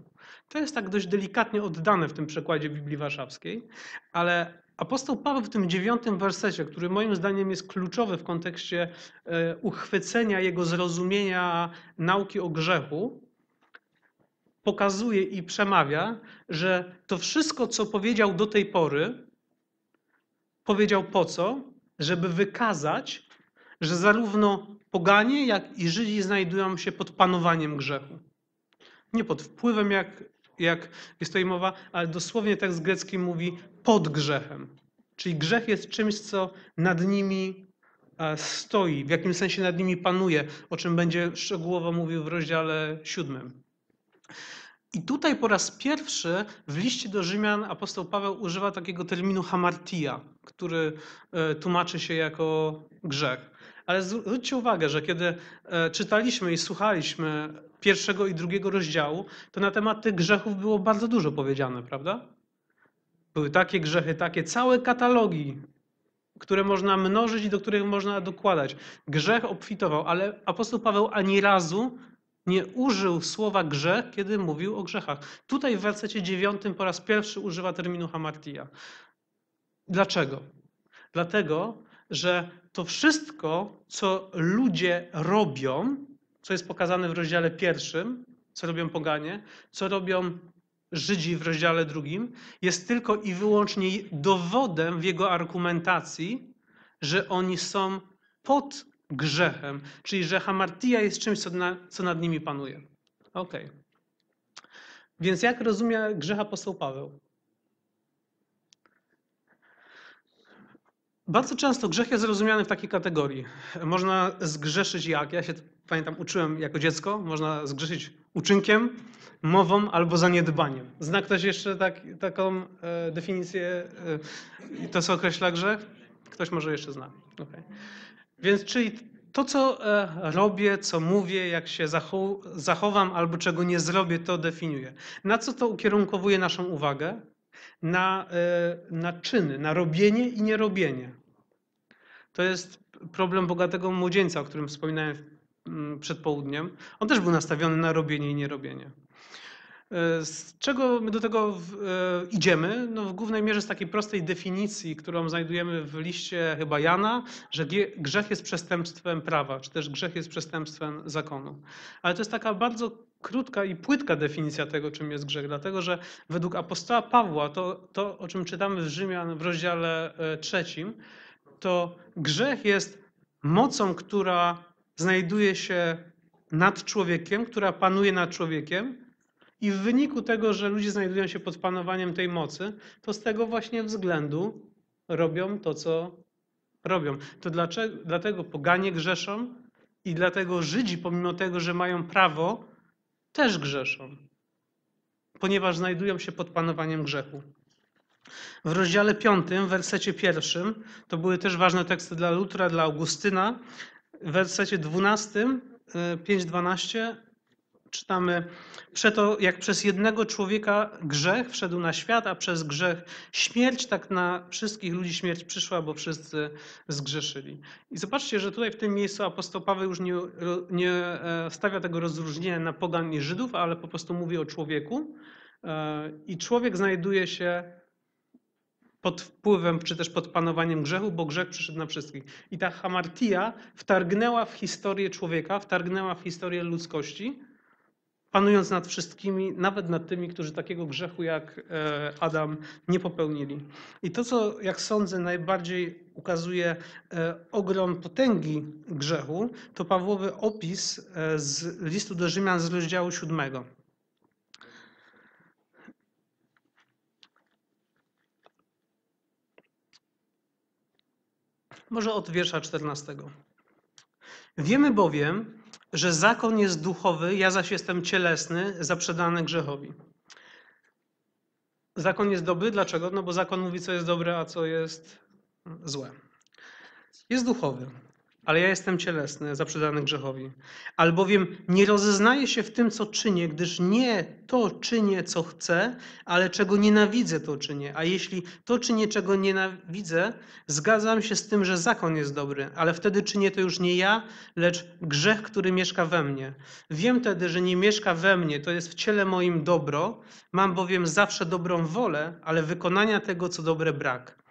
To jest tak dość delikatnie oddane w tym przekładzie Biblii Warszawskiej, ale apostoł Paweł w tym dziewiątym wersecie, który moim zdaniem jest kluczowy w kontekście e, uchwycenia jego zrozumienia nauki o grzechu, pokazuje i przemawia, że to wszystko, co powiedział do tej pory, powiedział po co? Żeby wykazać, że zarówno poganie, jak i Żydzi znajdują się pod panowaniem grzechu. Nie pod wpływem, jak jak jest tutaj mowa, ale dosłownie tekst grecki mówi pod grzechem. Czyli grzech jest czymś, co nad nimi e, stoi, w jakim sensie nad nimi panuje, o czym będzie szczegółowo mówił w rozdziale siódmym. I tutaj po raz pierwszy w liście do Rzymian apostoł Paweł używa takiego terminu hamartia, który e, tłumaczy się jako grzech. Ale zwróćcie uwagę, że kiedy e, czytaliśmy i słuchaliśmy pierwszego i drugiego rozdziału, to na temat tych grzechów było bardzo dużo powiedziane, prawda? Były takie grzechy, takie całe katalogi, które można mnożyć i do których można dokładać. Grzech obfitował, ale apostoł Paweł ani razu nie użył słowa grzech, kiedy mówił o grzechach. Tutaj w wersecie 9 po raz pierwszy używa terminu hamartia. Dlaczego? Dlatego, że to wszystko, co ludzie robią, co jest pokazane w rozdziale pierwszym, co robią poganie, co robią Żydzi w rozdziale drugim, jest tylko i wyłącznie dowodem w jego argumentacji, że oni są pod grzechem, czyli że hamartia jest czymś, co, na, co nad nimi panuje. Ok. Więc jak rozumie grzech apostoł Paweł? Bardzo często grzech jest rozumiany w takiej kategorii. Można zgrzeszyć jak? Ja się pamiętam, uczyłem jako dziecko, można zgrzeszyć uczynkiem, mową albo zaniedbaniem. Zna ktoś jeszcze tak, taką e, definicję, e, to co określa grzech? Ktoś może jeszcze zna. Okay. Więc czyli to, co e, robię, co mówię, jak się zachowam albo czego nie zrobię, to definiuje. Na co to ukierunkowuje naszą uwagę? Na, e, na czyny, na robienie i nierobienie. To jest problem bogatego młodzieńca, o którym wspominałem Mm, przed południem, on też był nastawiony na robienie i nierobienie. E, z czego my do tego e, idziemy? No w głównej mierze z takiej prostej definicji, którą znajdujemy w liście chyba Jana, że grzech jest przestępstwem prawa, czy też grzech jest przestępstwem zakonu. Ale to jest taka bardzo krótka i płytka definicja tego, czym jest grzech, dlatego że według apostoła Pawła, to, to o czym czytamy w Rzymian w rozdziale e, trzecim, to grzech jest mocą, która znajduje się nad człowiekiem, która panuje nad człowiekiem, i w wyniku tego, że ludzie znajdują się pod panowaniem tej mocy, to z tego właśnie względu robią to, co robią. To dlaczego, dlatego poganie grzeszą i dlatego Żydzi, pomimo tego, że mają prawo, też grzeszą, ponieważ znajdują się pod panowaniem grzechu. W rozdziale 5, w wersecie pierwszym, to były też ważne teksty dla Lutra, dla Augustyna, w wersecie 12, 5-12 y, czytamy: Przeto jak przez jednego człowieka grzech wszedł na świat, a przez grzech śmierć, tak na wszystkich ludzi śmierć przyszła, bo wszyscy zgrzeszyli. I zobaczcie, że tutaj w tym miejscu apostoł Paweł już nie, nie e, stawia tego rozróżnienia na pogan i Żydów, ale po prostu mówi o człowieku. E, I człowiek znajduje się pod wpływem czy też pod panowaniem grzechu, bo grzech przyszedł na wszystkich. I ta hamartia wtargnęła w historię człowieka, wtargnęła w historię ludzkości, panując nad wszystkimi, nawet nad tymi, którzy takiego grzechu jak e, Adam nie popełnili. I to, co jak sądzę najbardziej ukazuje e, ogrom potęgi grzechu, to Pawłowy opis e, z listu do Rzymian z rozdziału siódmego. Może od wiersza 14. Wiemy bowiem, że zakon jest duchowy, ja zaś jestem cielesny, zaprzedany grzechowi. Zakon jest dobry, dlaczego? No bo zakon mówi, co jest dobre, a co jest złe. Jest duchowy ale ja jestem cielesny, zaprzedany grzechowi. Albowiem nie rozeznaję się w tym, co czynię, gdyż nie to czynię, co chcę, ale czego nienawidzę, to czynię. A jeśli to czynię, czego nienawidzę, zgadzam się z tym, że zakon jest dobry, ale wtedy czynię to już nie ja, lecz grzech, który mieszka we mnie. Wiem wtedy, że nie mieszka we mnie, to jest w ciele moim dobro, mam bowiem zawsze dobrą wolę, ale wykonania tego, co dobre, brak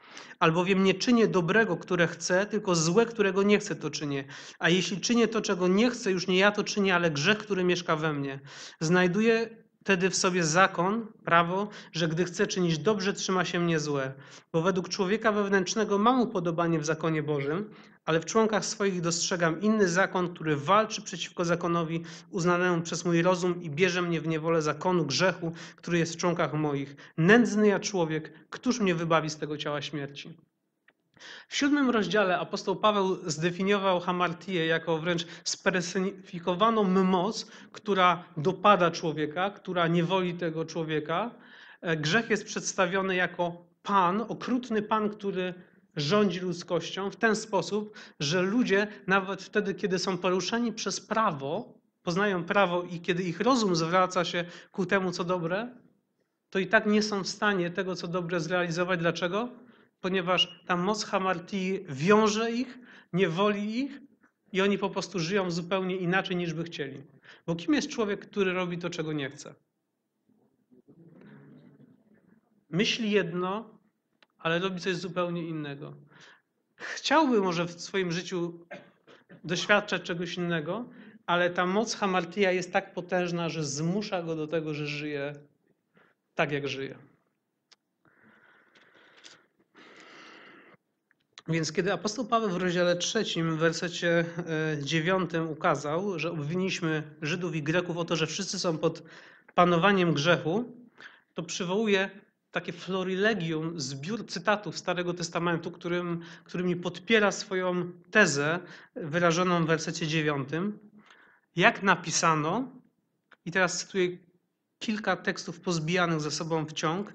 albowiem nie czynię dobrego, które chcę, tylko złe, którego nie chcę, to czynię. A jeśli czynię to, czego nie chcę, już nie ja to czynię, ale grzech, który mieszka we mnie. Znajduję wtedy w sobie zakon, prawo, że gdy chcę czynić dobrze, trzyma się mnie złe. Bo według człowieka wewnętrznego mam upodobanie w zakonie Bożym, ale w członkach swoich dostrzegam inny zakon, który walczy przeciwko zakonowi uznanemu przez mój rozum i bierze mnie w niewolę zakonu grzechu, który jest w członkach moich. Nędzny ja człowiek, któż mnie wybawi z tego ciała śmierci? W siódmym rozdziale apostoł Paweł zdefiniował hamartię jako wręcz spersonifikowaną moc, która dopada człowieka, która niewoli tego człowieka. E, grzech jest przedstawiony jako pan, okrutny pan, który rządzi ludzkością w ten sposób, że ludzie, nawet wtedy, kiedy są poruszeni przez prawo, poznają prawo i kiedy ich rozum zwraca się ku temu, co dobre, to i tak nie są w stanie tego, co dobre, zrealizować. Dlaczego? Ponieważ ta moc hamartii wiąże ich, nie woli ich i oni po prostu żyją zupełnie inaczej niż by chcieli. Bo kim jest człowiek, który robi to, czego nie chce? Myśli jedno, ale robi coś zupełnie innego. Chciałby może w swoim życiu doświadczać czegoś innego, ale ta moc Hamartia jest tak potężna, że zmusza go do tego, że żyje tak, jak żyje. Więc kiedy apostoł Paweł w rozdziale trzecim, w wersecie e, dziewiątym ukazał, że obwiniliśmy Żydów i Greków o to, że wszyscy są pod panowaniem grzechu, to przywołuje takie florilegium, zbiór cytatów Starego Testamentu, którym, którymi podpiera swoją tezę wyrażoną w wersecie 9. Jak napisano, i teraz cytuję kilka tekstów pozbijanych ze sobą w ciąg,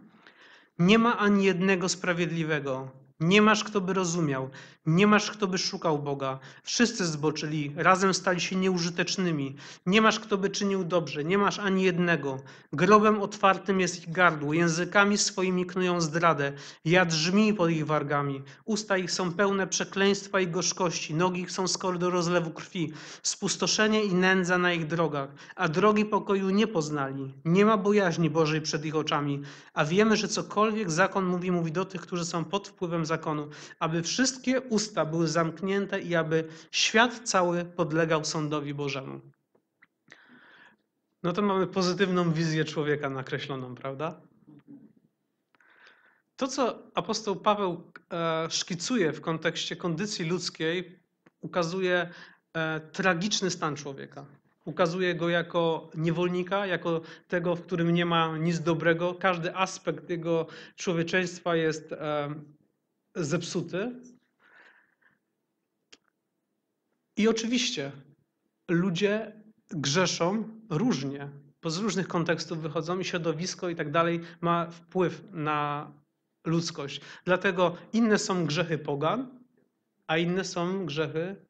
nie ma ani jednego sprawiedliwego, nie masz kto by rozumiał, nie masz kto by szukał Boga. Wszyscy zboczyli, razem stali się nieużytecznymi. Nie masz kto by czynił dobrze, nie masz ani jednego. Grobem otwartym jest ich gardło, językami swoimi knują zdradę. Jad żmi pod ich wargami, usta ich są pełne przekleństwa i gorzkości, nogi ich są skory do rozlewu krwi. Spustoszenie i nędza na ich drogach, a drogi pokoju nie poznali. Nie ma bojaźni Bożej przed ich oczami, a wiemy, że cokolwiek zakon mówi, mówi do tych, którzy są pod wpływem zakonu, aby wszystkie usta były zamknięte i aby świat cały podlegał sądowi Bożemu. No to mamy pozytywną wizję człowieka nakreśloną, prawda? To, co apostoł Paweł e, szkicuje w kontekście kondycji ludzkiej, ukazuje e, tragiczny stan człowieka. Ukazuje go jako niewolnika, jako tego, w którym nie ma nic dobrego. Każdy aspekt jego człowieczeństwa jest e, zepsuty. I oczywiście ludzie grzeszą różnie, bo z różnych kontekstów wychodzą i środowisko i tak dalej ma wpływ na ludzkość. Dlatego inne są grzechy pogan, a inne są grzechy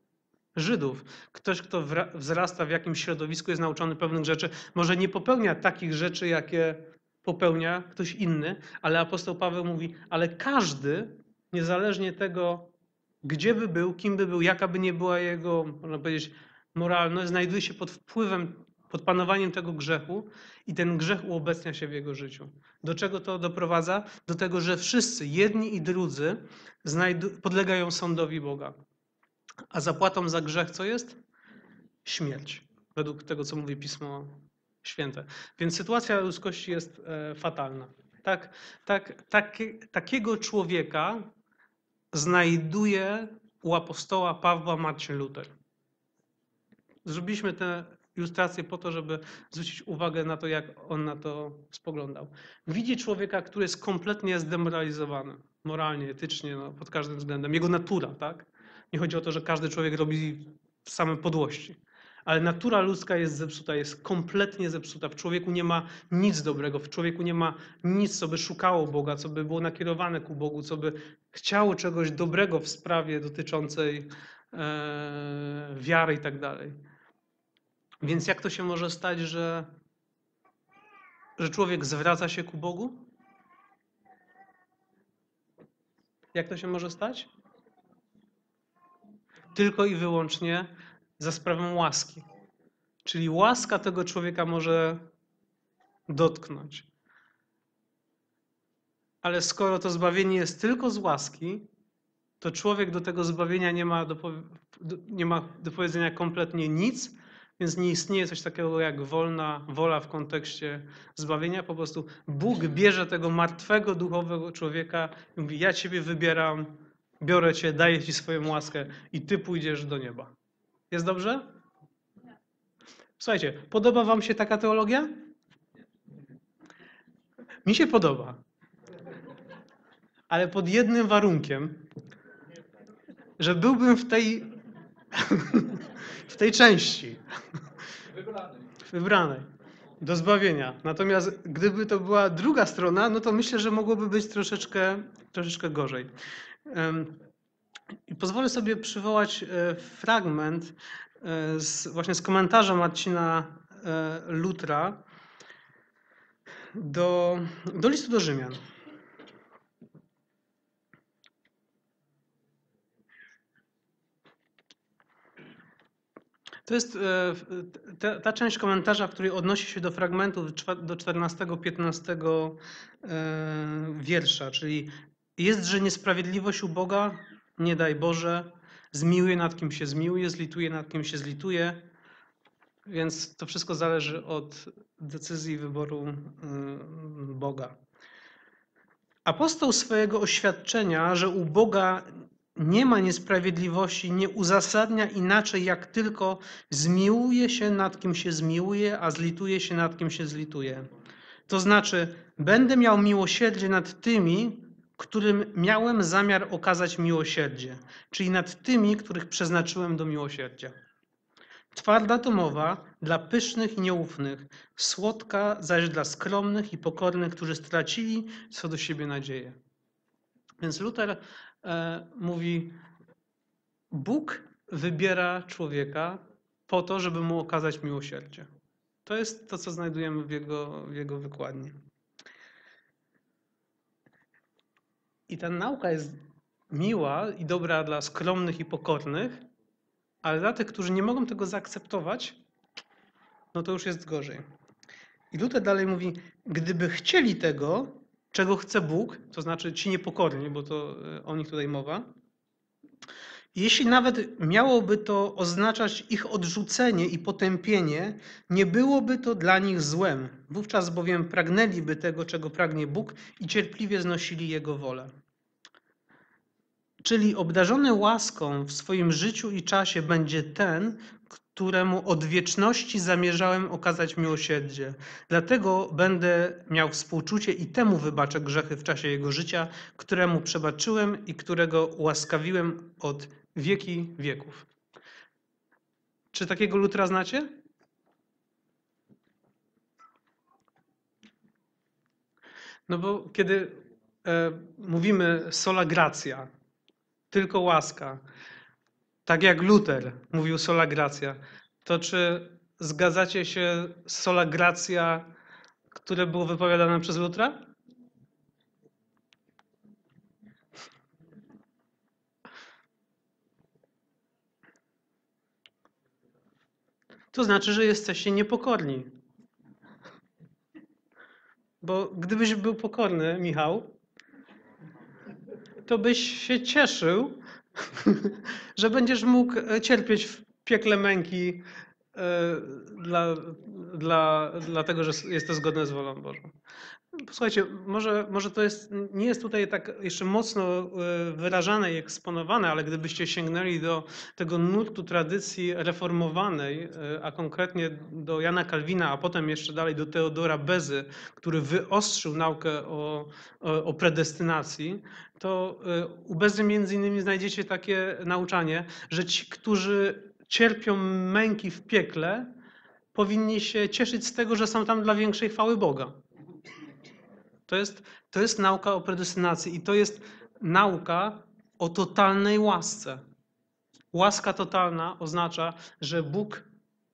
Żydów. Ktoś, kto wzrasta w jakimś środowisku, jest nauczony pewnych rzeczy, może nie popełnia takich rzeczy, jakie popełnia ktoś inny, ale apostoł Paweł mówi, ale każdy niezależnie tego, gdzie by był, kim by był, jaka by nie była jego, można powiedzieć, moralność, znajduje się pod wpływem, pod panowaniem tego grzechu i ten grzech uobecnia się w jego życiu. Do czego to doprowadza? Do tego, że wszyscy, jedni i drudzy, podlegają sądowi Boga. A zapłatą za grzech co jest? Śmierć, według tego, co mówi Pismo Święte. Więc sytuacja ludzkości jest e, fatalna. Tak, tak, tak, takiego człowieka, znajduje u apostoła Pawła Marcin Luther. Zrobiliśmy tę ilustrację po to, żeby zwrócić uwagę na to, jak on na to spoglądał. Widzi człowieka, który jest kompletnie zdemoralizowany, moralnie, etycznie, no, pod każdym względem. Jego natura, tak? Nie chodzi o to, że każdy człowiek robi same podłości ale natura ludzka jest zepsuta, jest kompletnie zepsuta. W człowieku nie ma nic dobrego, w człowieku nie ma nic, co by szukało Boga, co by było nakierowane ku Bogu, co by chciało czegoś dobrego w sprawie dotyczącej e, wiary i tak dalej. Więc jak to się może stać, że, że człowiek zwraca się ku Bogu? Jak to się może stać? Tylko i wyłącznie za sprawą łaski. Czyli łaska tego człowieka może dotknąć. Ale skoro to zbawienie jest tylko z łaski, to człowiek do tego zbawienia nie ma do, nie ma do powiedzenia kompletnie nic, więc nie istnieje coś takiego jak wolna wola w kontekście zbawienia. Po prostu Bóg bierze tego martwego duchowego człowieka i mówi: Ja ciebie wybieram, biorę cię, daję ci swoją łaskę i ty pójdziesz do nieba. Jest dobrze? Słuchajcie, podoba Wam się taka teologia? Mi się podoba. Ale pod jednym warunkiem, że byłbym w tej, w tej części wybranej do zbawienia. Natomiast gdyby to była druga strona, no to myślę, że mogłoby być troszeczkę, troszeczkę gorzej. I pozwolę sobie przywołać e, fragment e, z, właśnie z komentarza Marcina e, Lutra do, do listu do Rzymian. To jest ta, ta część komentarza, w której odnosi się do fragmentów do 14-15 wiersza, czyli jest, że niesprawiedliwość u Boga nie daj Boże, zmiłuje nad kim się zmiłuje, zlituje nad kim się zlituje. Więc to wszystko zależy od decyzji wyboru mm, Boga. Apostoł swojego oświadczenia, że u Boga nie ma niesprawiedliwości, nie uzasadnia inaczej, jak tylko zmiłuje się nad kim się zmiłuje, a zlituje się nad kim się zlituje. To znaczy, będę miał miłosierdzie nad tymi, którym miałem zamiar okazać miłosierdzie, czyli nad tymi, których przeznaczyłem do miłosierdzia. Twarda to mowa dla pysznych i nieufnych, słodka zaś dla skromnych i pokornych, którzy stracili co do siebie nadzieję. Więc Luther e, mówi: Bóg wybiera człowieka po to, żeby mu okazać miłosierdzie. To jest to, co znajdujemy w jego, w jego wykładni. I ta nauka jest miła i dobra dla skromnych i pokornych, ale dla tych, którzy nie mogą tego zaakceptować, no to już jest gorzej. I Luther dalej mówi, gdyby chcieli tego, czego chce Bóg, to znaczy ci niepokorni, bo to e, o nich tutaj mowa, jeśli nawet miałoby to oznaczać ich odrzucenie i potępienie, nie byłoby to dla nich złem, wówczas bowiem pragnęliby tego, czego pragnie Bóg i cierpliwie znosili Jego wolę. Czyli obdarzony łaską w swoim życiu i czasie będzie ten, któremu od wieczności zamierzałem okazać miłosierdzie. Dlatego będę miał współczucie i temu wybaczę grzechy w czasie jego życia, któremu przebaczyłem i którego łaskawiłem od wieki wieków. Czy takiego Lutra znacie? No bo kiedy e, mówimy sola gracja, tylko łaska, tak jak Luter mówił sola gracja, to czy zgadzacie się z sola gracja, które było wypowiadane przez Lutra? to znaczy, że jesteście niepokorni. Bo gdybyś był pokorny, Michał, to byś się cieszył, że będziesz mógł e, cierpieć w piekle męki Y, dla, dla, dlatego, że jest to zgodne z wolą Bożą. Posłuchajcie, może, może to jest, nie jest tutaj tak jeszcze mocno y, wyrażane i eksponowane, ale gdybyście sięgnęli do tego nurtu tradycji reformowanej, y, a konkretnie do Jana Kalwina, a potem jeszcze dalej do Teodora Bezy, który wyostrzył naukę o, o, o predestynacji, to u Bezy między innymi znajdziecie takie nauczanie, że ci, którzy cierpią męki w piekle, powinni się cieszyć z tego, że są tam dla większej chwały Boga. To jest, to jest nauka o predestynacji i to jest nauka o totalnej łasce. Łaska totalna oznacza, że Bóg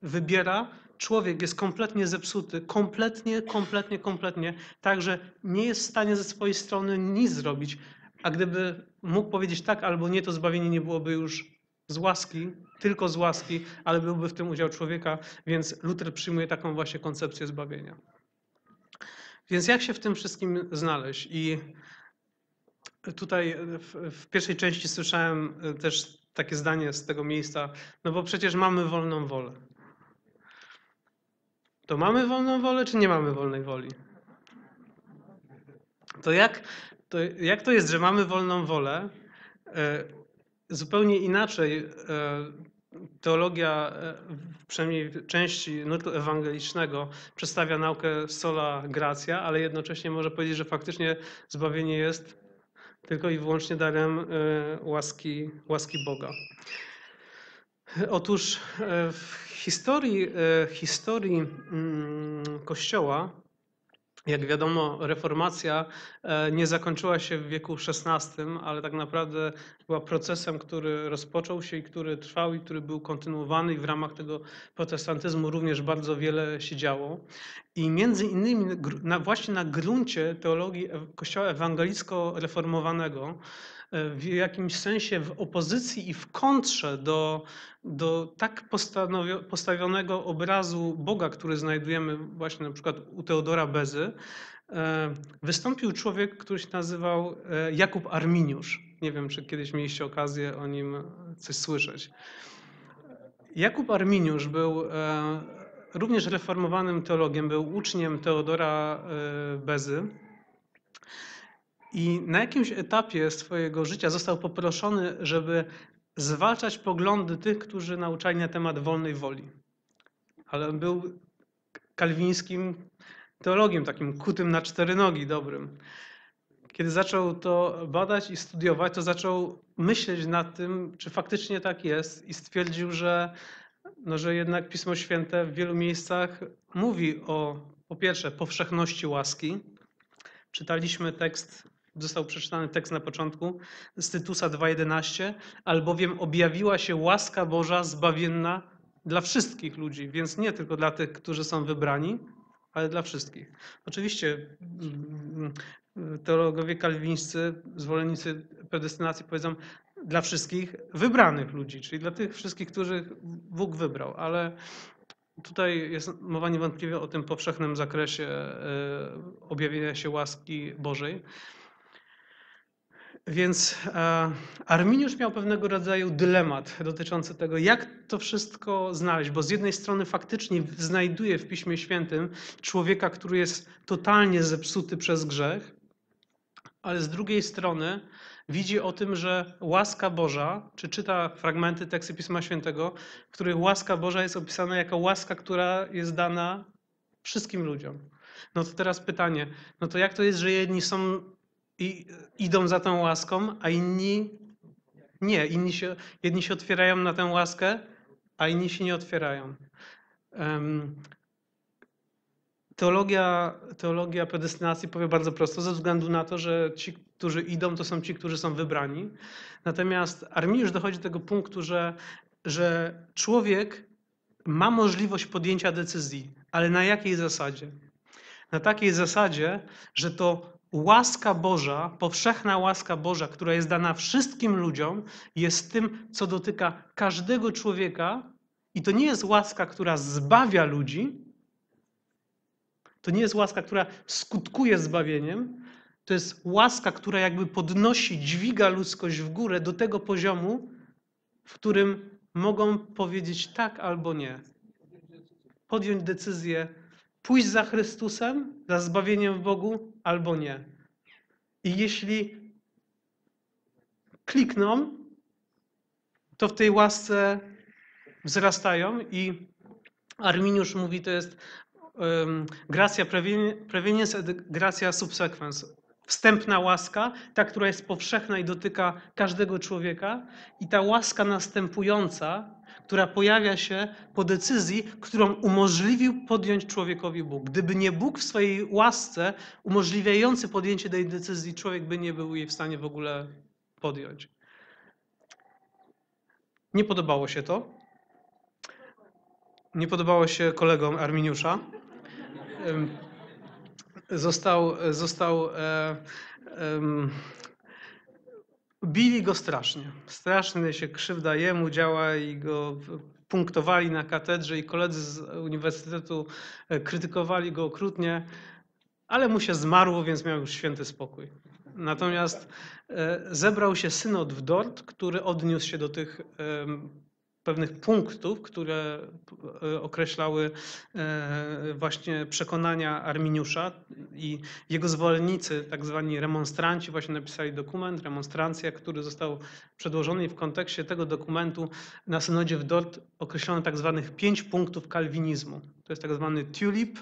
wybiera, człowiek jest kompletnie zepsuty, kompletnie, kompletnie, kompletnie, także nie jest w stanie ze swojej strony nic zrobić. A gdyby mógł powiedzieć tak albo nie, to zbawienie nie byłoby już z łaski, tylko z łaski, ale byłby w tym udział człowieka, więc Luther przyjmuje taką właśnie koncepcję zbawienia. Więc jak się w tym wszystkim znaleźć? I tutaj w, w pierwszej części słyszałem e, też takie zdanie z tego miejsca, no bo przecież mamy wolną wolę. To mamy wolną wolę, czy nie mamy wolnej woli? To jak to, jak to jest, że mamy wolną wolę? E, zupełnie inaczej e, teologia, e, przynajmniej w części nurtu ewangelicznego, przedstawia naukę sola gratia, ale jednocześnie może powiedzieć, że faktycznie zbawienie jest tylko i wyłącznie darem e, łaski, łaski Boga. Otóż e, w historii, historii mm, Kościoła jak wiadomo, reformacja e, nie zakończyła się w wieku XVI, ale tak naprawdę była procesem, który rozpoczął się i który trwał i który był kontynuowany i w ramach tego protestantyzmu również bardzo wiele się działo. I między innymi na, właśnie na gruncie teologii e, Kościoła ewangelicko-reformowanego w jakimś sensie w opozycji i w kontrze do, do tak postawionego obrazu Boga, który znajdujemy właśnie na przykład u Teodora Bezy, e, wystąpił człowiek, który się nazywał e, Jakub Arminiusz. Nie wiem, czy kiedyś mieliście okazję o nim coś słyszeć. Jakub Arminiusz był e, również reformowanym teologiem, był uczniem Teodora Bezy i na jakimś etapie swojego życia został poproszony, żeby zwalczać poglądy tych, którzy nauczali na temat wolnej woli. Ale był kalwińskim teologiem, takim kutym na cztery nogi, dobrym. Kiedy zaczął to badać i studiować, to zaczął myśleć nad tym, czy faktycznie tak jest, i stwierdził, że, no, że jednak Pismo Święte w wielu miejscach mówi o, po pierwsze, powszechności łaski. Czytaliśmy tekst został przeczytany tekst na początku z Tytusa 2.11, albowiem objawiła się łaska Boża zbawienna dla wszystkich ludzi, więc nie tylko dla tych, którzy są wybrani, ale dla wszystkich. Oczywiście mm, mm, teologowie kalwińscy, zwolennicy predestynacji powiedzą dla wszystkich wybranych ludzi, czyli dla tych wszystkich, których Bóg wybrał, ale Tutaj jest mowa niewątpliwie o tym powszechnym zakresie e, objawienia się łaski Bożej. Więc e, Arminiusz miał pewnego rodzaju dylemat dotyczący tego, jak to wszystko znaleźć, bo z jednej strony faktycznie znajduje w Piśmie Świętym człowieka, który jest totalnie zepsuty przez grzech, ale z drugiej strony widzi o tym, że łaska Boża, czy czyta fragmenty tekstu Pisma Świętego, w których łaska Boża jest opisana jako łaska, która jest dana wszystkim ludziom. No to teraz pytanie, no to jak to jest, że jedni są i e, idą za tą łaską, a inni nie. Inni się, jedni się otwierają na tę łaskę, a inni się nie otwierają. Um, Teologia, teologia predestynacji powie bardzo prosto, ze względu na to, że ci, którzy idą, to są ci, którzy są wybrani. Natomiast Arminiusz dochodzi do tego punktu, że, że człowiek ma możliwość podjęcia decyzji, ale na jakiej zasadzie? Na takiej zasadzie, że to łaska Boża, powszechna łaska Boża, która jest dana wszystkim ludziom, jest tym, co dotyka każdego człowieka, i to nie jest łaska, która zbawia ludzi, to nie jest łaska, która skutkuje zbawieniem, to jest łaska, która jakby podnosi, dźwiga ludzkość w górę do tego poziomu, w którym mogą powiedzieć tak albo nie, podjąć decyzję pójść za Chrystusem, za zbawieniem w Bogu, albo nie. I jeśli klikną, to w tej łasce wzrastają i Arminiusz mówi, to jest um, gracja preveniens gracja subsequens. Wstępna łaska, ta, która jest powszechna i dotyka każdego człowieka, i ta łaska następująca, która pojawia się po decyzji, którą umożliwił podjąć człowiekowi Bóg. Gdyby nie Bóg w swojej łasce umożliwiający podjęcie tej decyzji, człowiek by nie był jej w stanie w ogóle podjąć. Nie podobało się to. Nie podobało się kolegom Arminiusza. Został, został e, e, Bili go strasznie. Straszny się krzywda jemu działa i go punktowali na katedrze i koledzy z uniwersytetu e, krytykowali go okrutnie, ale mu się zmarło, więc miał już święty spokój. Natomiast e, zebrał się synod w Dort, który odniósł się do tych pewnych punktów, które e, określały e, właśnie przekonania Arminiusza i jego zwolennicy, tak zwani remonstranci, właśnie napisali dokument, remonstrancja, który został przedłożony i w kontekście tego dokumentu na synodzie w Dort określono tak zwanych pięć punktów kalwinizmu. To jest tak zwany tulip,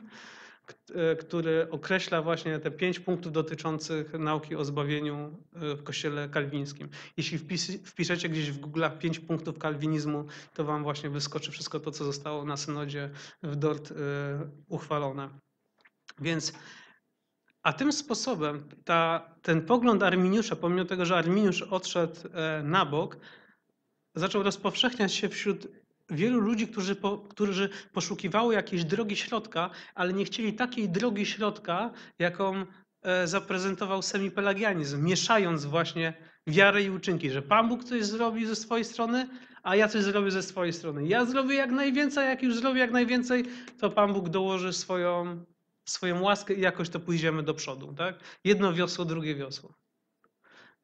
E, który określa właśnie te pięć punktów dotyczących nauki o zbawieniu e, w kościele kalwińskim. Jeśli wpiszecie gdzieś w Google pięć punktów kalwinizmu, to wam właśnie wyskoczy wszystko to, co zostało na synodzie w Dort e, uchwalone. Więc a tym sposobem ta, ten pogląd Arminiusza, pomimo tego, że Arminiusz odszedł na bok, zaczął rozpowszechniać się wśród wielu ludzi, którzy, po, którzy poszukiwały jakiejś drogi środka, ale nie chcieli takiej drogi środka, jaką e, zaprezentował semipelagianizm, mieszając właśnie wiarę i uczynki, że Pan Bóg coś zrobi ze swojej strony, a ja coś zrobię ze swojej strony. Ja zrobię jak najwięcej, jak już zrobię jak najwięcej, to Pan Bóg dołoży swoją, swoją łaskę i jakoś to pójdziemy do przodu. Tak? Jedno wiosło, drugie wiosło.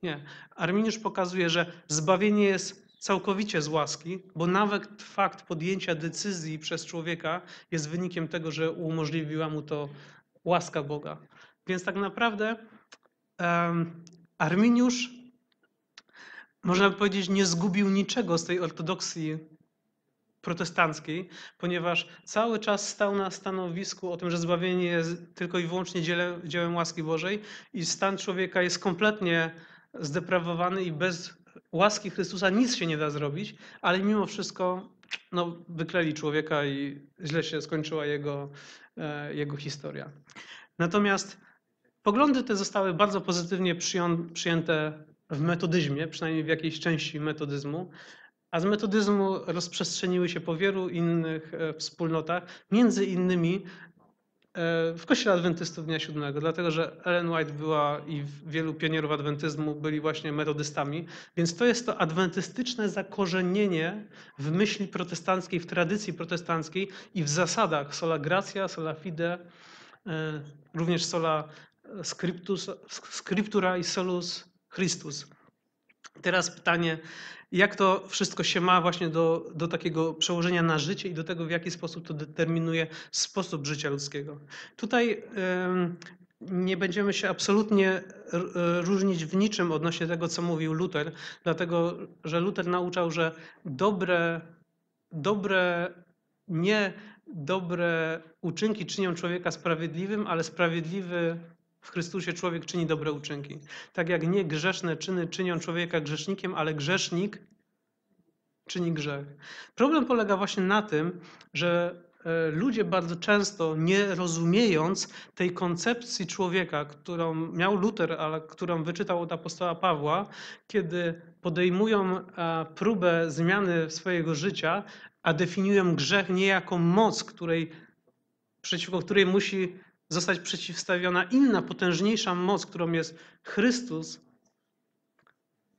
Nie. Arminiusz pokazuje, że zbawienie jest całkowicie z łaski, bo nawet fakt podjęcia decyzji przez człowieka jest wynikiem tego, że umożliwiła mu to łaska Boga. Więc tak naprawdę um, Arminiusz, można by powiedzieć, nie zgubił niczego z tej ortodoksji protestanckiej, ponieważ cały czas stał na stanowisku o tym, że zbawienie jest tylko i wyłącznie dziełem łaski Bożej i stan człowieka jest kompletnie zdeprawowany i bez łaski Chrystusa nic się nie da zrobić, ale mimo wszystko no, wykleli człowieka i źle się skończyła jego, e, jego historia. Natomiast poglądy te zostały bardzo pozytywnie przyjęte w metodyzmie, przynajmniej w jakiejś części metodyzmu, a z metodyzmu rozprzestrzeniły się po wielu innych e, wspólnotach, między innymi E, w kościele adwentystów dnia siódmego, dlatego że Ellen White była i wielu pionierów adwentyzmu byli właśnie metodystami, więc to jest to adwentystyczne zakorzenienie w myśli protestanckiej, w tradycji protestanckiej i w zasadach sola gratia, sola fide, e, również sola scriptus, scriptura i solus Christus. Teraz pytanie, jak to wszystko się ma właśnie do, do takiego przełożenia na życie i do tego, w jaki sposób to determinuje sposób życia ludzkiego. Tutaj nie będziemy się absolutnie e, różnić w niczym odnośnie tego, co mówił Luther, dlatego że Luther nauczał, że dobre, dobre nie dobre uczynki czynią człowieka sprawiedliwym, ale sprawiedliwy w Chrystusie człowiek czyni dobre uczynki. Tak jak nie grzeszne czyny czynią człowieka grzesznikiem, ale grzesznik czyni grzech. Problem polega właśnie na tym, że e, ludzie bardzo często, nie rozumiejąc tej koncepcji człowieka, którą miał Luter, ale którą wyczytał od apostoła Pawła, kiedy podejmują e, próbę zmiany swojego życia, a definiują grzech nie jako moc, której, przeciwko której musi zostać przeciwstawiona inna, potężniejsza moc, którą jest Chrystus,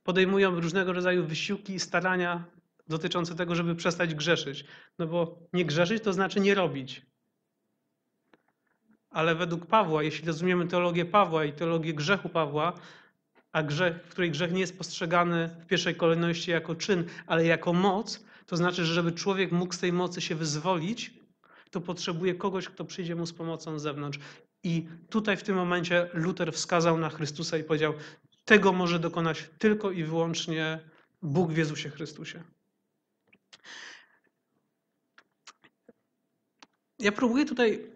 podejmują różnego rodzaju wysiłki i starania dotyczące tego, żeby przestać grzeszyć. No bo nie grzeszyć to znaczy nie robić. Ale według Pawła, jeśli rozumiemy teologię Pawła i teologię grzechu Pawła, a grzech, w której grzech nie jest postrzegany w pierwszej kolejności jako czyn, ale jako moc, to znaczy, że żeby człowiek mógł z tej mocy się wyzwolić, kto potrzebuje kogoś, kto przyjdzie mu z pomocą z zewnątrz. I tutaj w tym momencie Luther wskazał na Chrystusa i powiedział: Tego może dokonać tylko i wyłącznie Bóg w Jezusie Chrystusie. Ja próbuję tutaj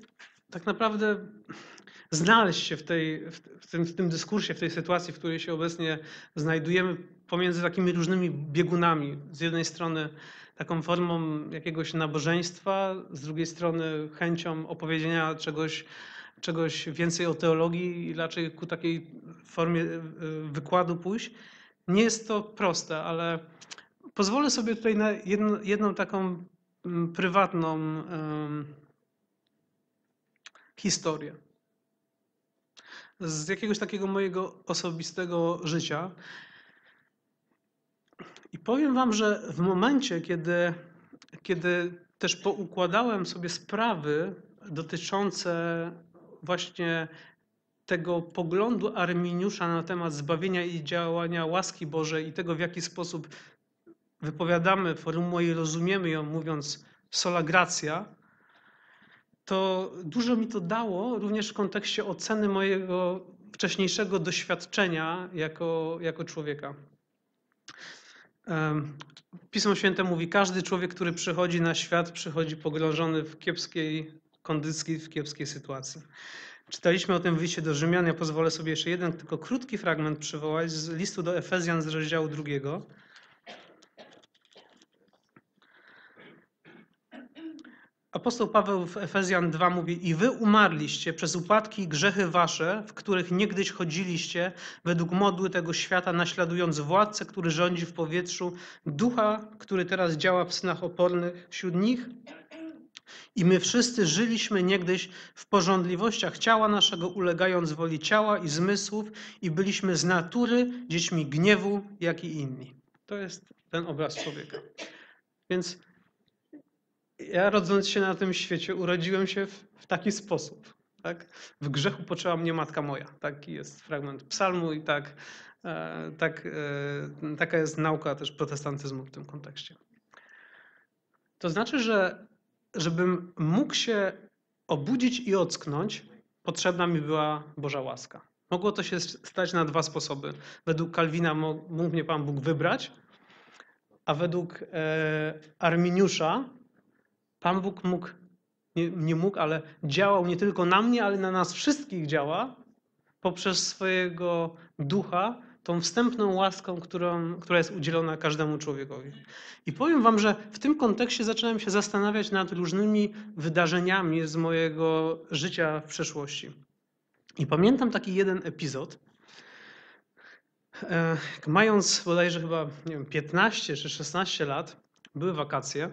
tak naprawdę znaleźć się w, tej, w, tym, w tym dyskursie, w tej sytuacji, w której się obecnie znajdujemy, pomiędzy takimi różnymi biegunami. Z jednej strony taką formą jakiegoś nabożeństwa, z drugiej strony chęcią opowiedzenia czegoś, czegoś więcej o teologii i raczej ku takiej formie e, wykładu pójść. Nie jest to proste, ale pozwolę sobie tutaj na jedno, jedną taką mm, prywatną um, historię. Z jakiegoś takiego mojego osobistego życia. I powiem Wam, że w momencie, kiedy, kiedy też poukładałem sobie sprawy dotyczące właśnie tego poglądu Arminiusza na temat zbawienia i działania łaski Bożej i tego, w jaki sposób wypowiadamy formułę i rozumiemy ją, mówiąc sola gratia, to dużo mi to dało również w kontekście oceny mojego wcześniejszego doświadczenia jako, jako człowieka. Pismo Święte mówi, każdy człowiek, który przychodzi na świat, przychodzi pogrążony w kiepskiej kondycji, w kiepskiej sytuacji. Czytaliśmy o tym w liście do Rzymian. Ja pozwolę sobie jeszcze jeden tylko krótki fragment przywołać z listu do Efezjan z rozdziału drugiego. Apostoł Paweł w Efezjan 2 mówi: I wy umarliście przez upadki i grzechy wasze, w których niegdyś chodziliście, według modły tego świata, naśladując władcę, który rządzi w powietrzu, ducha, który teraz działa w snach opornych wśród nich. I my wszyscy żyliśmy niegdyś w porządliwościach ciała naszego, ulegając woli ciała i zmysłów, i byliśmy z natury dziećmi gniewu, jak i inni. To jest ten obraz człowieka. Więc ja rodząc się na tym świecie, urodziłem się w, w taki sposób. Tak? W grzechu poczęła mnie matka moja. Taki jest fragment psalmu i tak, e, tak, e, taka jest nauka też protestantyzmu w tym kontekście. To znaczy, że żebym mógł się obudzić i ocknąć, potrzebna mi była Boża łaska. Mogło to się stać na dwa sposoby. Według Kalwina mógł mnie Pan Bóg wybrać, a według e, Arminiusza Pan Bóg mógł, nie, nie mógł, ale działał nie tylko na mnie, ale na nas wszystkich działa poprzez swojego ducha, tą wstępną łaską, którą, która jest udzielona każdemu człowiekowi. I powiem Wam, że w tym kontekście zacząłem się zastanawiać nad różnymi wydarzeniami z mojego życia w przeszłości. I pamiętam taki jeden epizod. E, mając bodajże chyba nie wiem, 15 czy 16 lat, były wakacje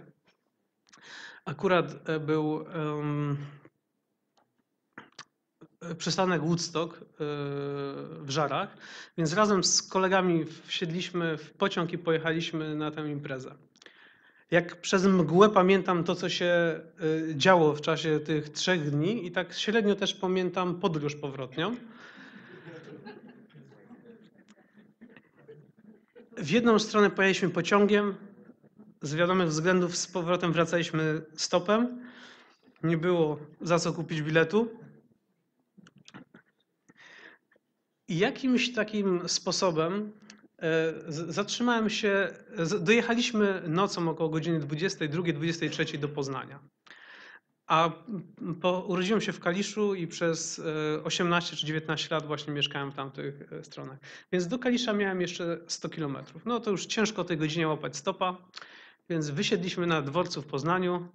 Akurat e, był um, przystanek Woodstock e, w Żarach, więc razem z kolegami wsiedliśmy w pociąg i pojechaliśmy na tę imprezę. Jak przez mgłę pamiętam to, co się działo w czasie tych trzech dni, i tak średnio też pamiętam podróż powrotnią. W jedną stronę pojechaliśmy pociągiem, z wiadomych względów z powrotem wracaliśmy stopem. Nie było za co kupić biletu. I jakimś takim sposobem e, zatrzymałem się, dojechaliśmy nocą około godziny 22-23 do Poznania. A po, urodziłem się w Kaliszu i przez 18 e, czy 19 lat właśnie mieszkałem w tamtych e, stronach. Więc do Kalisza miałem jeszcze 100 kilometrów. No to już ciężko o tej godzinie łapać stopa. Więc wysiedliśmy na dworcu w Poznaniu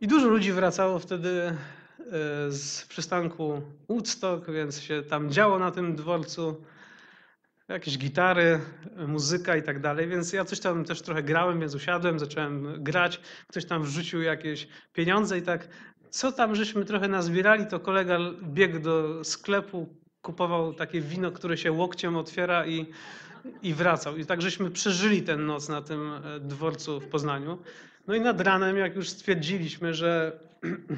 i dużo ludzi wracało wtedy e, z przystanku Woodstock, więc się tam działo na tym dworcu. Jakieś gitary, muzyka i tak dalej, więc ja coś tam też trochę grałem, więc usiadłem, zacząłem grać. Ktoś tam wrzucił jakieś pieniądze i tak. Co tam żeśmy trochę nazbierali, to kolega biegł do sklepu, kupował takie wino, które się łokciem otwiera i i wracał. I tak żeśmy przeżyli ten noc na tym e, dworcu w Poznaniu. No i nad ranem, jak już stwierdziliśmy, że,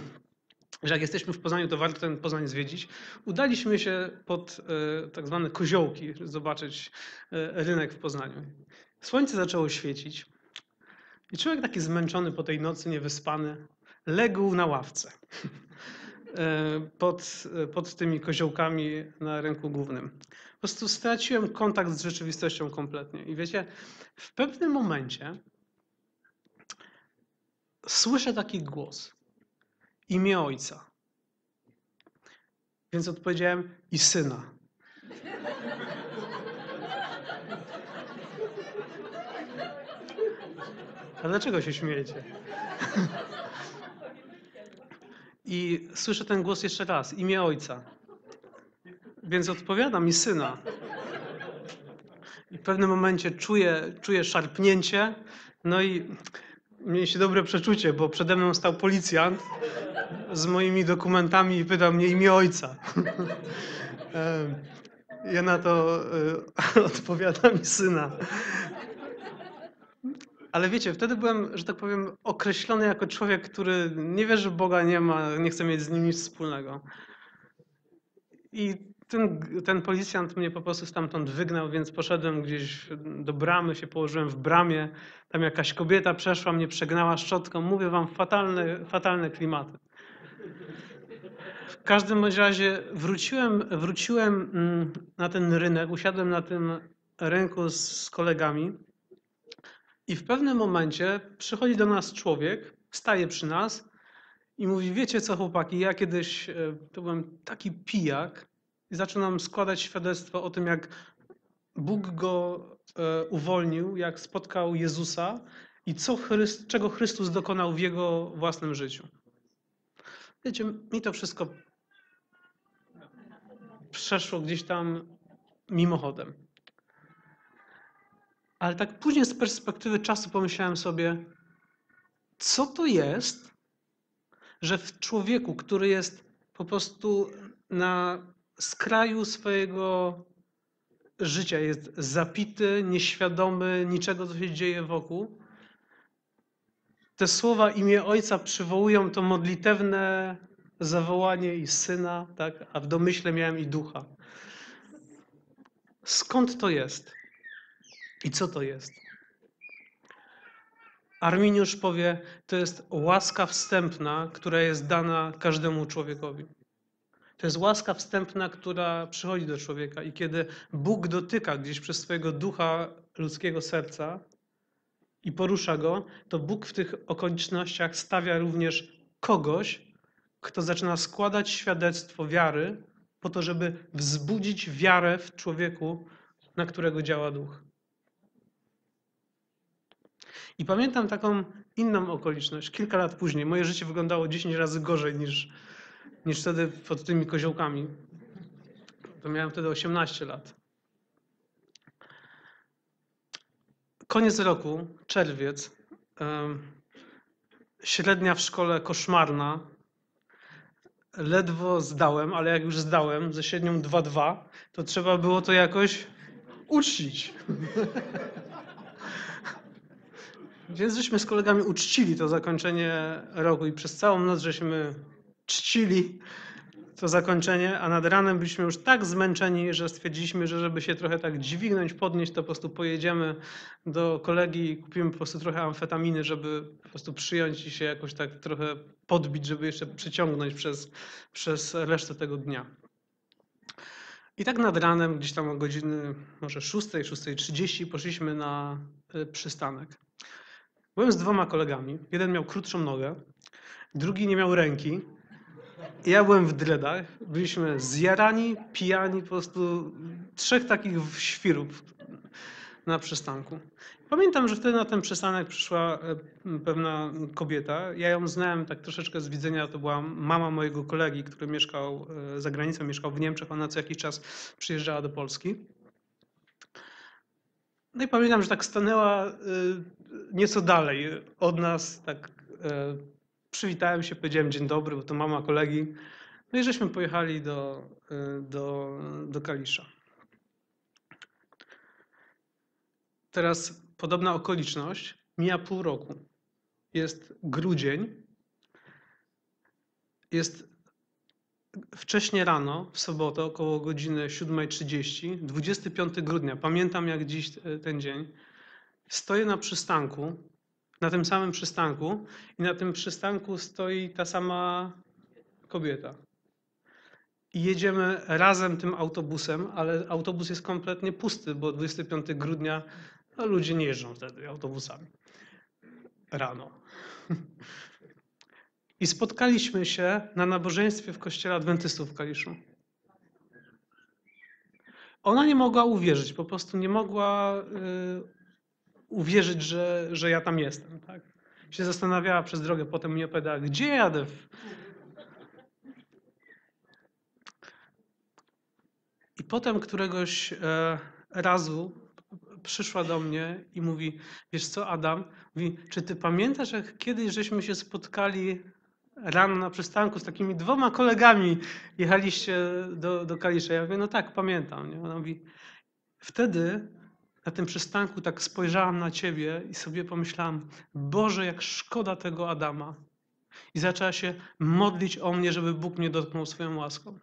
że jak jesteśmy w Poznaniu, to warto ten Poznań zwiedzić, udaliśmy się pod e, tak zwane koziołki, zobaczyć e, rynek w Poznaniu. Słońce zaczęło świecić i człowiek taki zmęczony po tej nocy, niewyspany, legł na ławce. E, pod, e, pod tymi koziołkami na rynku głównym. Po prostu straciłem kontakt z rzeczywistością kompletnie. I wiecie, w pewnym momencie słyszę taki głos. Imię ojca. Więc odpowiedziałem i syna. A dlaczego się śmiejecie? I słyszę ten głos jeszcze raz, imię ojca. Więc odpowiadam i syna. I w pewnym momencie czuję, czuję szarpnięcie, no i mieliście dobre przeczucie, bo przede mną stał policjant z moimi dokumentami i pytał mnie imię ojca. E, ja na to e, odpowiadam mi syna. Ale wiecie, wtedy byłem, że tak powiem, określony jako człowiek, który nie wierzy w Boga, nie ma, nie chce mieć z nim nic wspólnego. I ten, ten policjant mnie po prostu stamtąd wygnał, więc poszedłem gdzieś do bramy, się położyłem w bramie. Tam jakaś kobieta przeszła, mnie przegnała szczotką. Mówię wam, fatalne, fatalne klimaty. W każdym razie wróciłem, wróciłem mm, na ten rynek, usiadłem na tym rynku z, z kolegami. I w pewnym momencie przychodzi do nas człowiek, staje przy nas i mówi: Wiecie co, chłopaki, ja kiedyś e, to byłem taki pijak i zaczynam składać świadectwo o tym, jak Bóg go e, uwolnił, jak spotkał Jezusa i co Chryst, czego Chrystus dokonał w jego własnym życiu. Wiecie, mi to wszystko przeszło gdzieś tam mimochodem. Ale tak później z perspektywy czasu pomyślałem sobie, co to jest, że w człowieku, który jest po prostu na skraju swojego życia, jest zapity, nieświadomy niczego, co się dzieje wokół, te słowa imię Ojca przywołują to modlitewne zawołanie i Syna, tak? a w domyśle miałem i Ducha. Skąd to jest? I co to jest? Arminiusz powie, to jest łaska wstępna, która jest dana każdemu człowiekowi. To jest łaska wstępna, która przychodzi do człowieka i kiedy Bóg dotyka gdzieś przez swojego ducha ludzkiego serca i porusza go, to Bóg w tych okolicznościach stawia również kogoś, kto zaczyna składać świadectwo wiary po to, żeby wzbudzić wiarę w człowieku, na którego działa duch. I pamiętam taką inną okoliczność. Kilka lat później moje życie wyglądało 10 razy gorzej niż, niż wtedy pod tymi koziołkami. To miałem wtedy 18 lat. Koniec roku, czerwiec. Średnia w szkole koszmarna. Ledwo zdałem, ale jak już zdałem ze średnią 2-2, to trzeba było to jakoś uczcić. Więc żeśmy z kolegami uczcili to zakończenie roku i przez całą noc żeśmy czcili to zakończenie, a nad ranem byliśmy już tak zmęczeni, że stwierdziliśmy, że żeby się trochę tak dźwignąć, podnieść, to po prostu pojedziemy do kolegi i kupimy po prostu trochę amfetaminy, żeby po prostu przyjąć i się jakoś tak trochę podbić, żeby jeszcze przyciągnąć przez, przez resztę tego dnia. I tak nad ranem, gdzieś tam o godziny może 6, 6.30 poszliśmy na e, przystanek. Byłem z dwoma kolegami. Jeden miał krótszą nogę, drugi nie miał ręki. Ja byłem w dredach. Byliśmy zjarani, pijani, po prostu trzech takich świrów na przystanku. Pamiętam, że wtedy na ten przystanek przyszła e, pewna kobieta. Ja ją znałem tak troszeczkę z widzenia. To była mama mojego kolegi, który mieszkał e, za granicą, mieszkał w Niemczech. Ona co jakiś czas przyjeżdżała do Polski. No i pamiętam, że tak stanęła e, nieco dalej od nas, tak e, przywitałem się, powiedziałem dzień dobry, bo to mama kolegi. No i żeśmy pojechali do, e, do, do Kalisza. Teraz podobna okoliczność, mija pół roku. Jest grudzień, jest wcześnie rano, w sobotę, około godziny 7.30, 25 grudnia. Pamiętam jak dziś e, ten dzień. Stoję na przystanku, na tym samym przystanku i na tym przystanku stoi ta sama kobieta. I jedziemy razem tym autobusem, ale autobus jest kompletnie pusty, bo 25 grudnia no, ludzie nie jeżdżą wtedy autobusami rano. I spotkaliśmy się na nabożeństwie w kościele adwentystów w Kaliszu. Ona nie mogła uwierzyć, po prostu nie mogła y, uwierzyć, że, że ja tam jestem. Tak? Się zastanawiała przez drogę, potem mnie opowiadała, gdzie jadę? I potem któregoś e, razu przyszła do mnie i mówi, wiesz co Adam, mówi, czy ty pamiętasz jak kiedyś żeśmy się spotkali rano na przystanku z takimi dwoma kolegami, jechaliście do, do Kalisza? Ja mówię, no tak, pamiętam. Nie? Ona mówi, wtedy na tym przystanku tak spojrzałam na ciebie i sobie pomyślałam: Boże, jak szkoda tego Adama. I zaczęła się modlić o mnie, żeby Bóg mnie dotknął swoją łaską.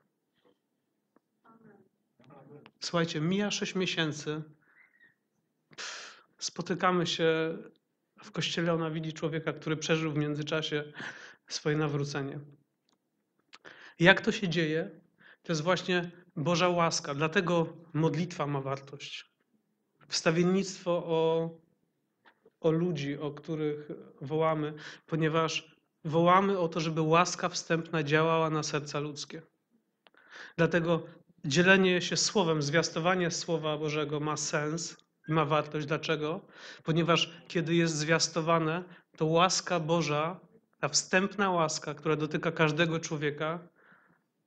Słuchajcie, mija sześć miesięcy. Spotykamy się w kościele, ona widzi człowieka, który przeżył w międzyczasie swoje nawrócenie. Jak to się dzieje? To jest właśnie Boża łaska. Dlatego modlitwa ma wartość wstawiennictwo o, o ludzi, o których wołamy, ponieważ wołamy o to, żeby łaska wstępna działała na serca ludzkie. Dlatego dzielenie się słowem, zwiastowanie Słowa Bożego ma sens i ma wartość. Dlaczego? Ponieważ kiedy jest zwiastowane, to łaska Boża, ta wstępna łaska, która dotyka każdego człowieka,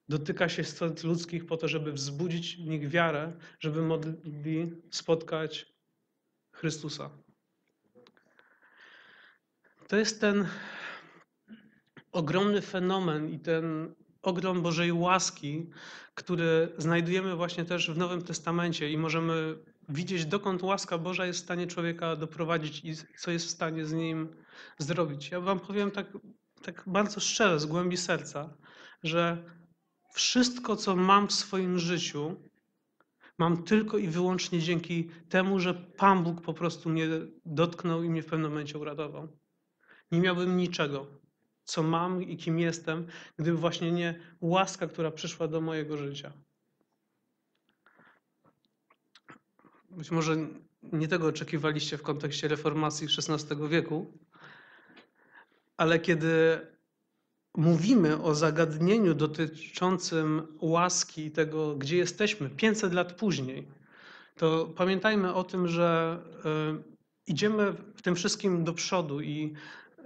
dotyka się istot ludzkich po to, żeby wzbudzić w nich wiarę, żeby mogli spotkać Chrystusa. To jest ten ogromny fenomen i ten ogrom Bożej łaski, który znajdujemy właśnie też w Nowym Testamencie i możemy widzieć, dokąd łaska Boża jest w stanie człowieka doprowadzić i co jest w stanie z nim zrobić. Ja Wam powiem tak, tak bardzo szczerze, z głębi serca, że wszystko, co mam w swoim życiu, mam tylko i wyłącznie dzięki temu, że Pan Bóg po prostu mnie dotknął i mnie w pewnym momencie uratował. Nie miałbym niczego, co mam i kim jestem, gdyby właśnie nie łaska, która przyszła do mojego życia. Być może nie tego oczekiwaliście w kontekście reformacji XVI wieku, ale kiedy mówimy o zagadnieniu dotyczącym łaski i tego, gdzie jesteśmy 500 lat później, to pamiętajmy o tym, że y, idziemy w tym wszystkim do przodu i y,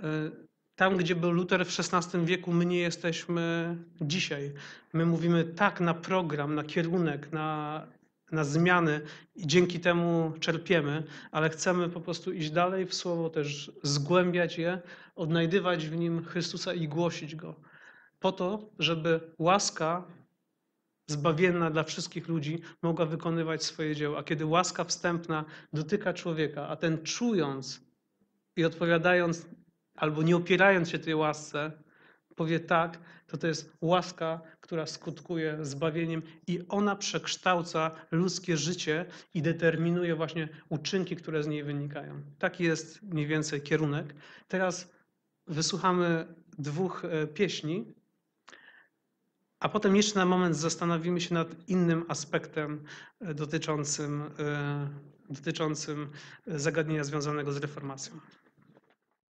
tam, gdzie był Luter w XVI wieku, my nie jesteśmy dzisiaj. My mówimy tak na program, na kierunek, na na zmiany i dzięki temu czerpiemy, ale chcemy po prostu iść dalej w Słowo, też zgłębiać je, odnajdywać w nim Chrystusa i głosić Go. Po to, żeby łaska zbawienna dla wszystkich ludzi mogła wykonywać swoje dzieło. A kiedy łaska wstępna dotyka człowieka, a ten czując i odpowiadając albo nie opierając się tej łasce, powie tak, to to jest łaska która skutkuje zbawieniem i ona przekształca ludzkie życie i determinuje właśnie uczynki, które z niej wynikają. Taki jest mniej więcej kierunek. Teraz wysłuchamy dwóch e, pieśni, a potem jeszcze na moment zastanowimy się nad innym aspektem e, dotyczącym, e, dotyczącym zagadnienia związanego z reformacją.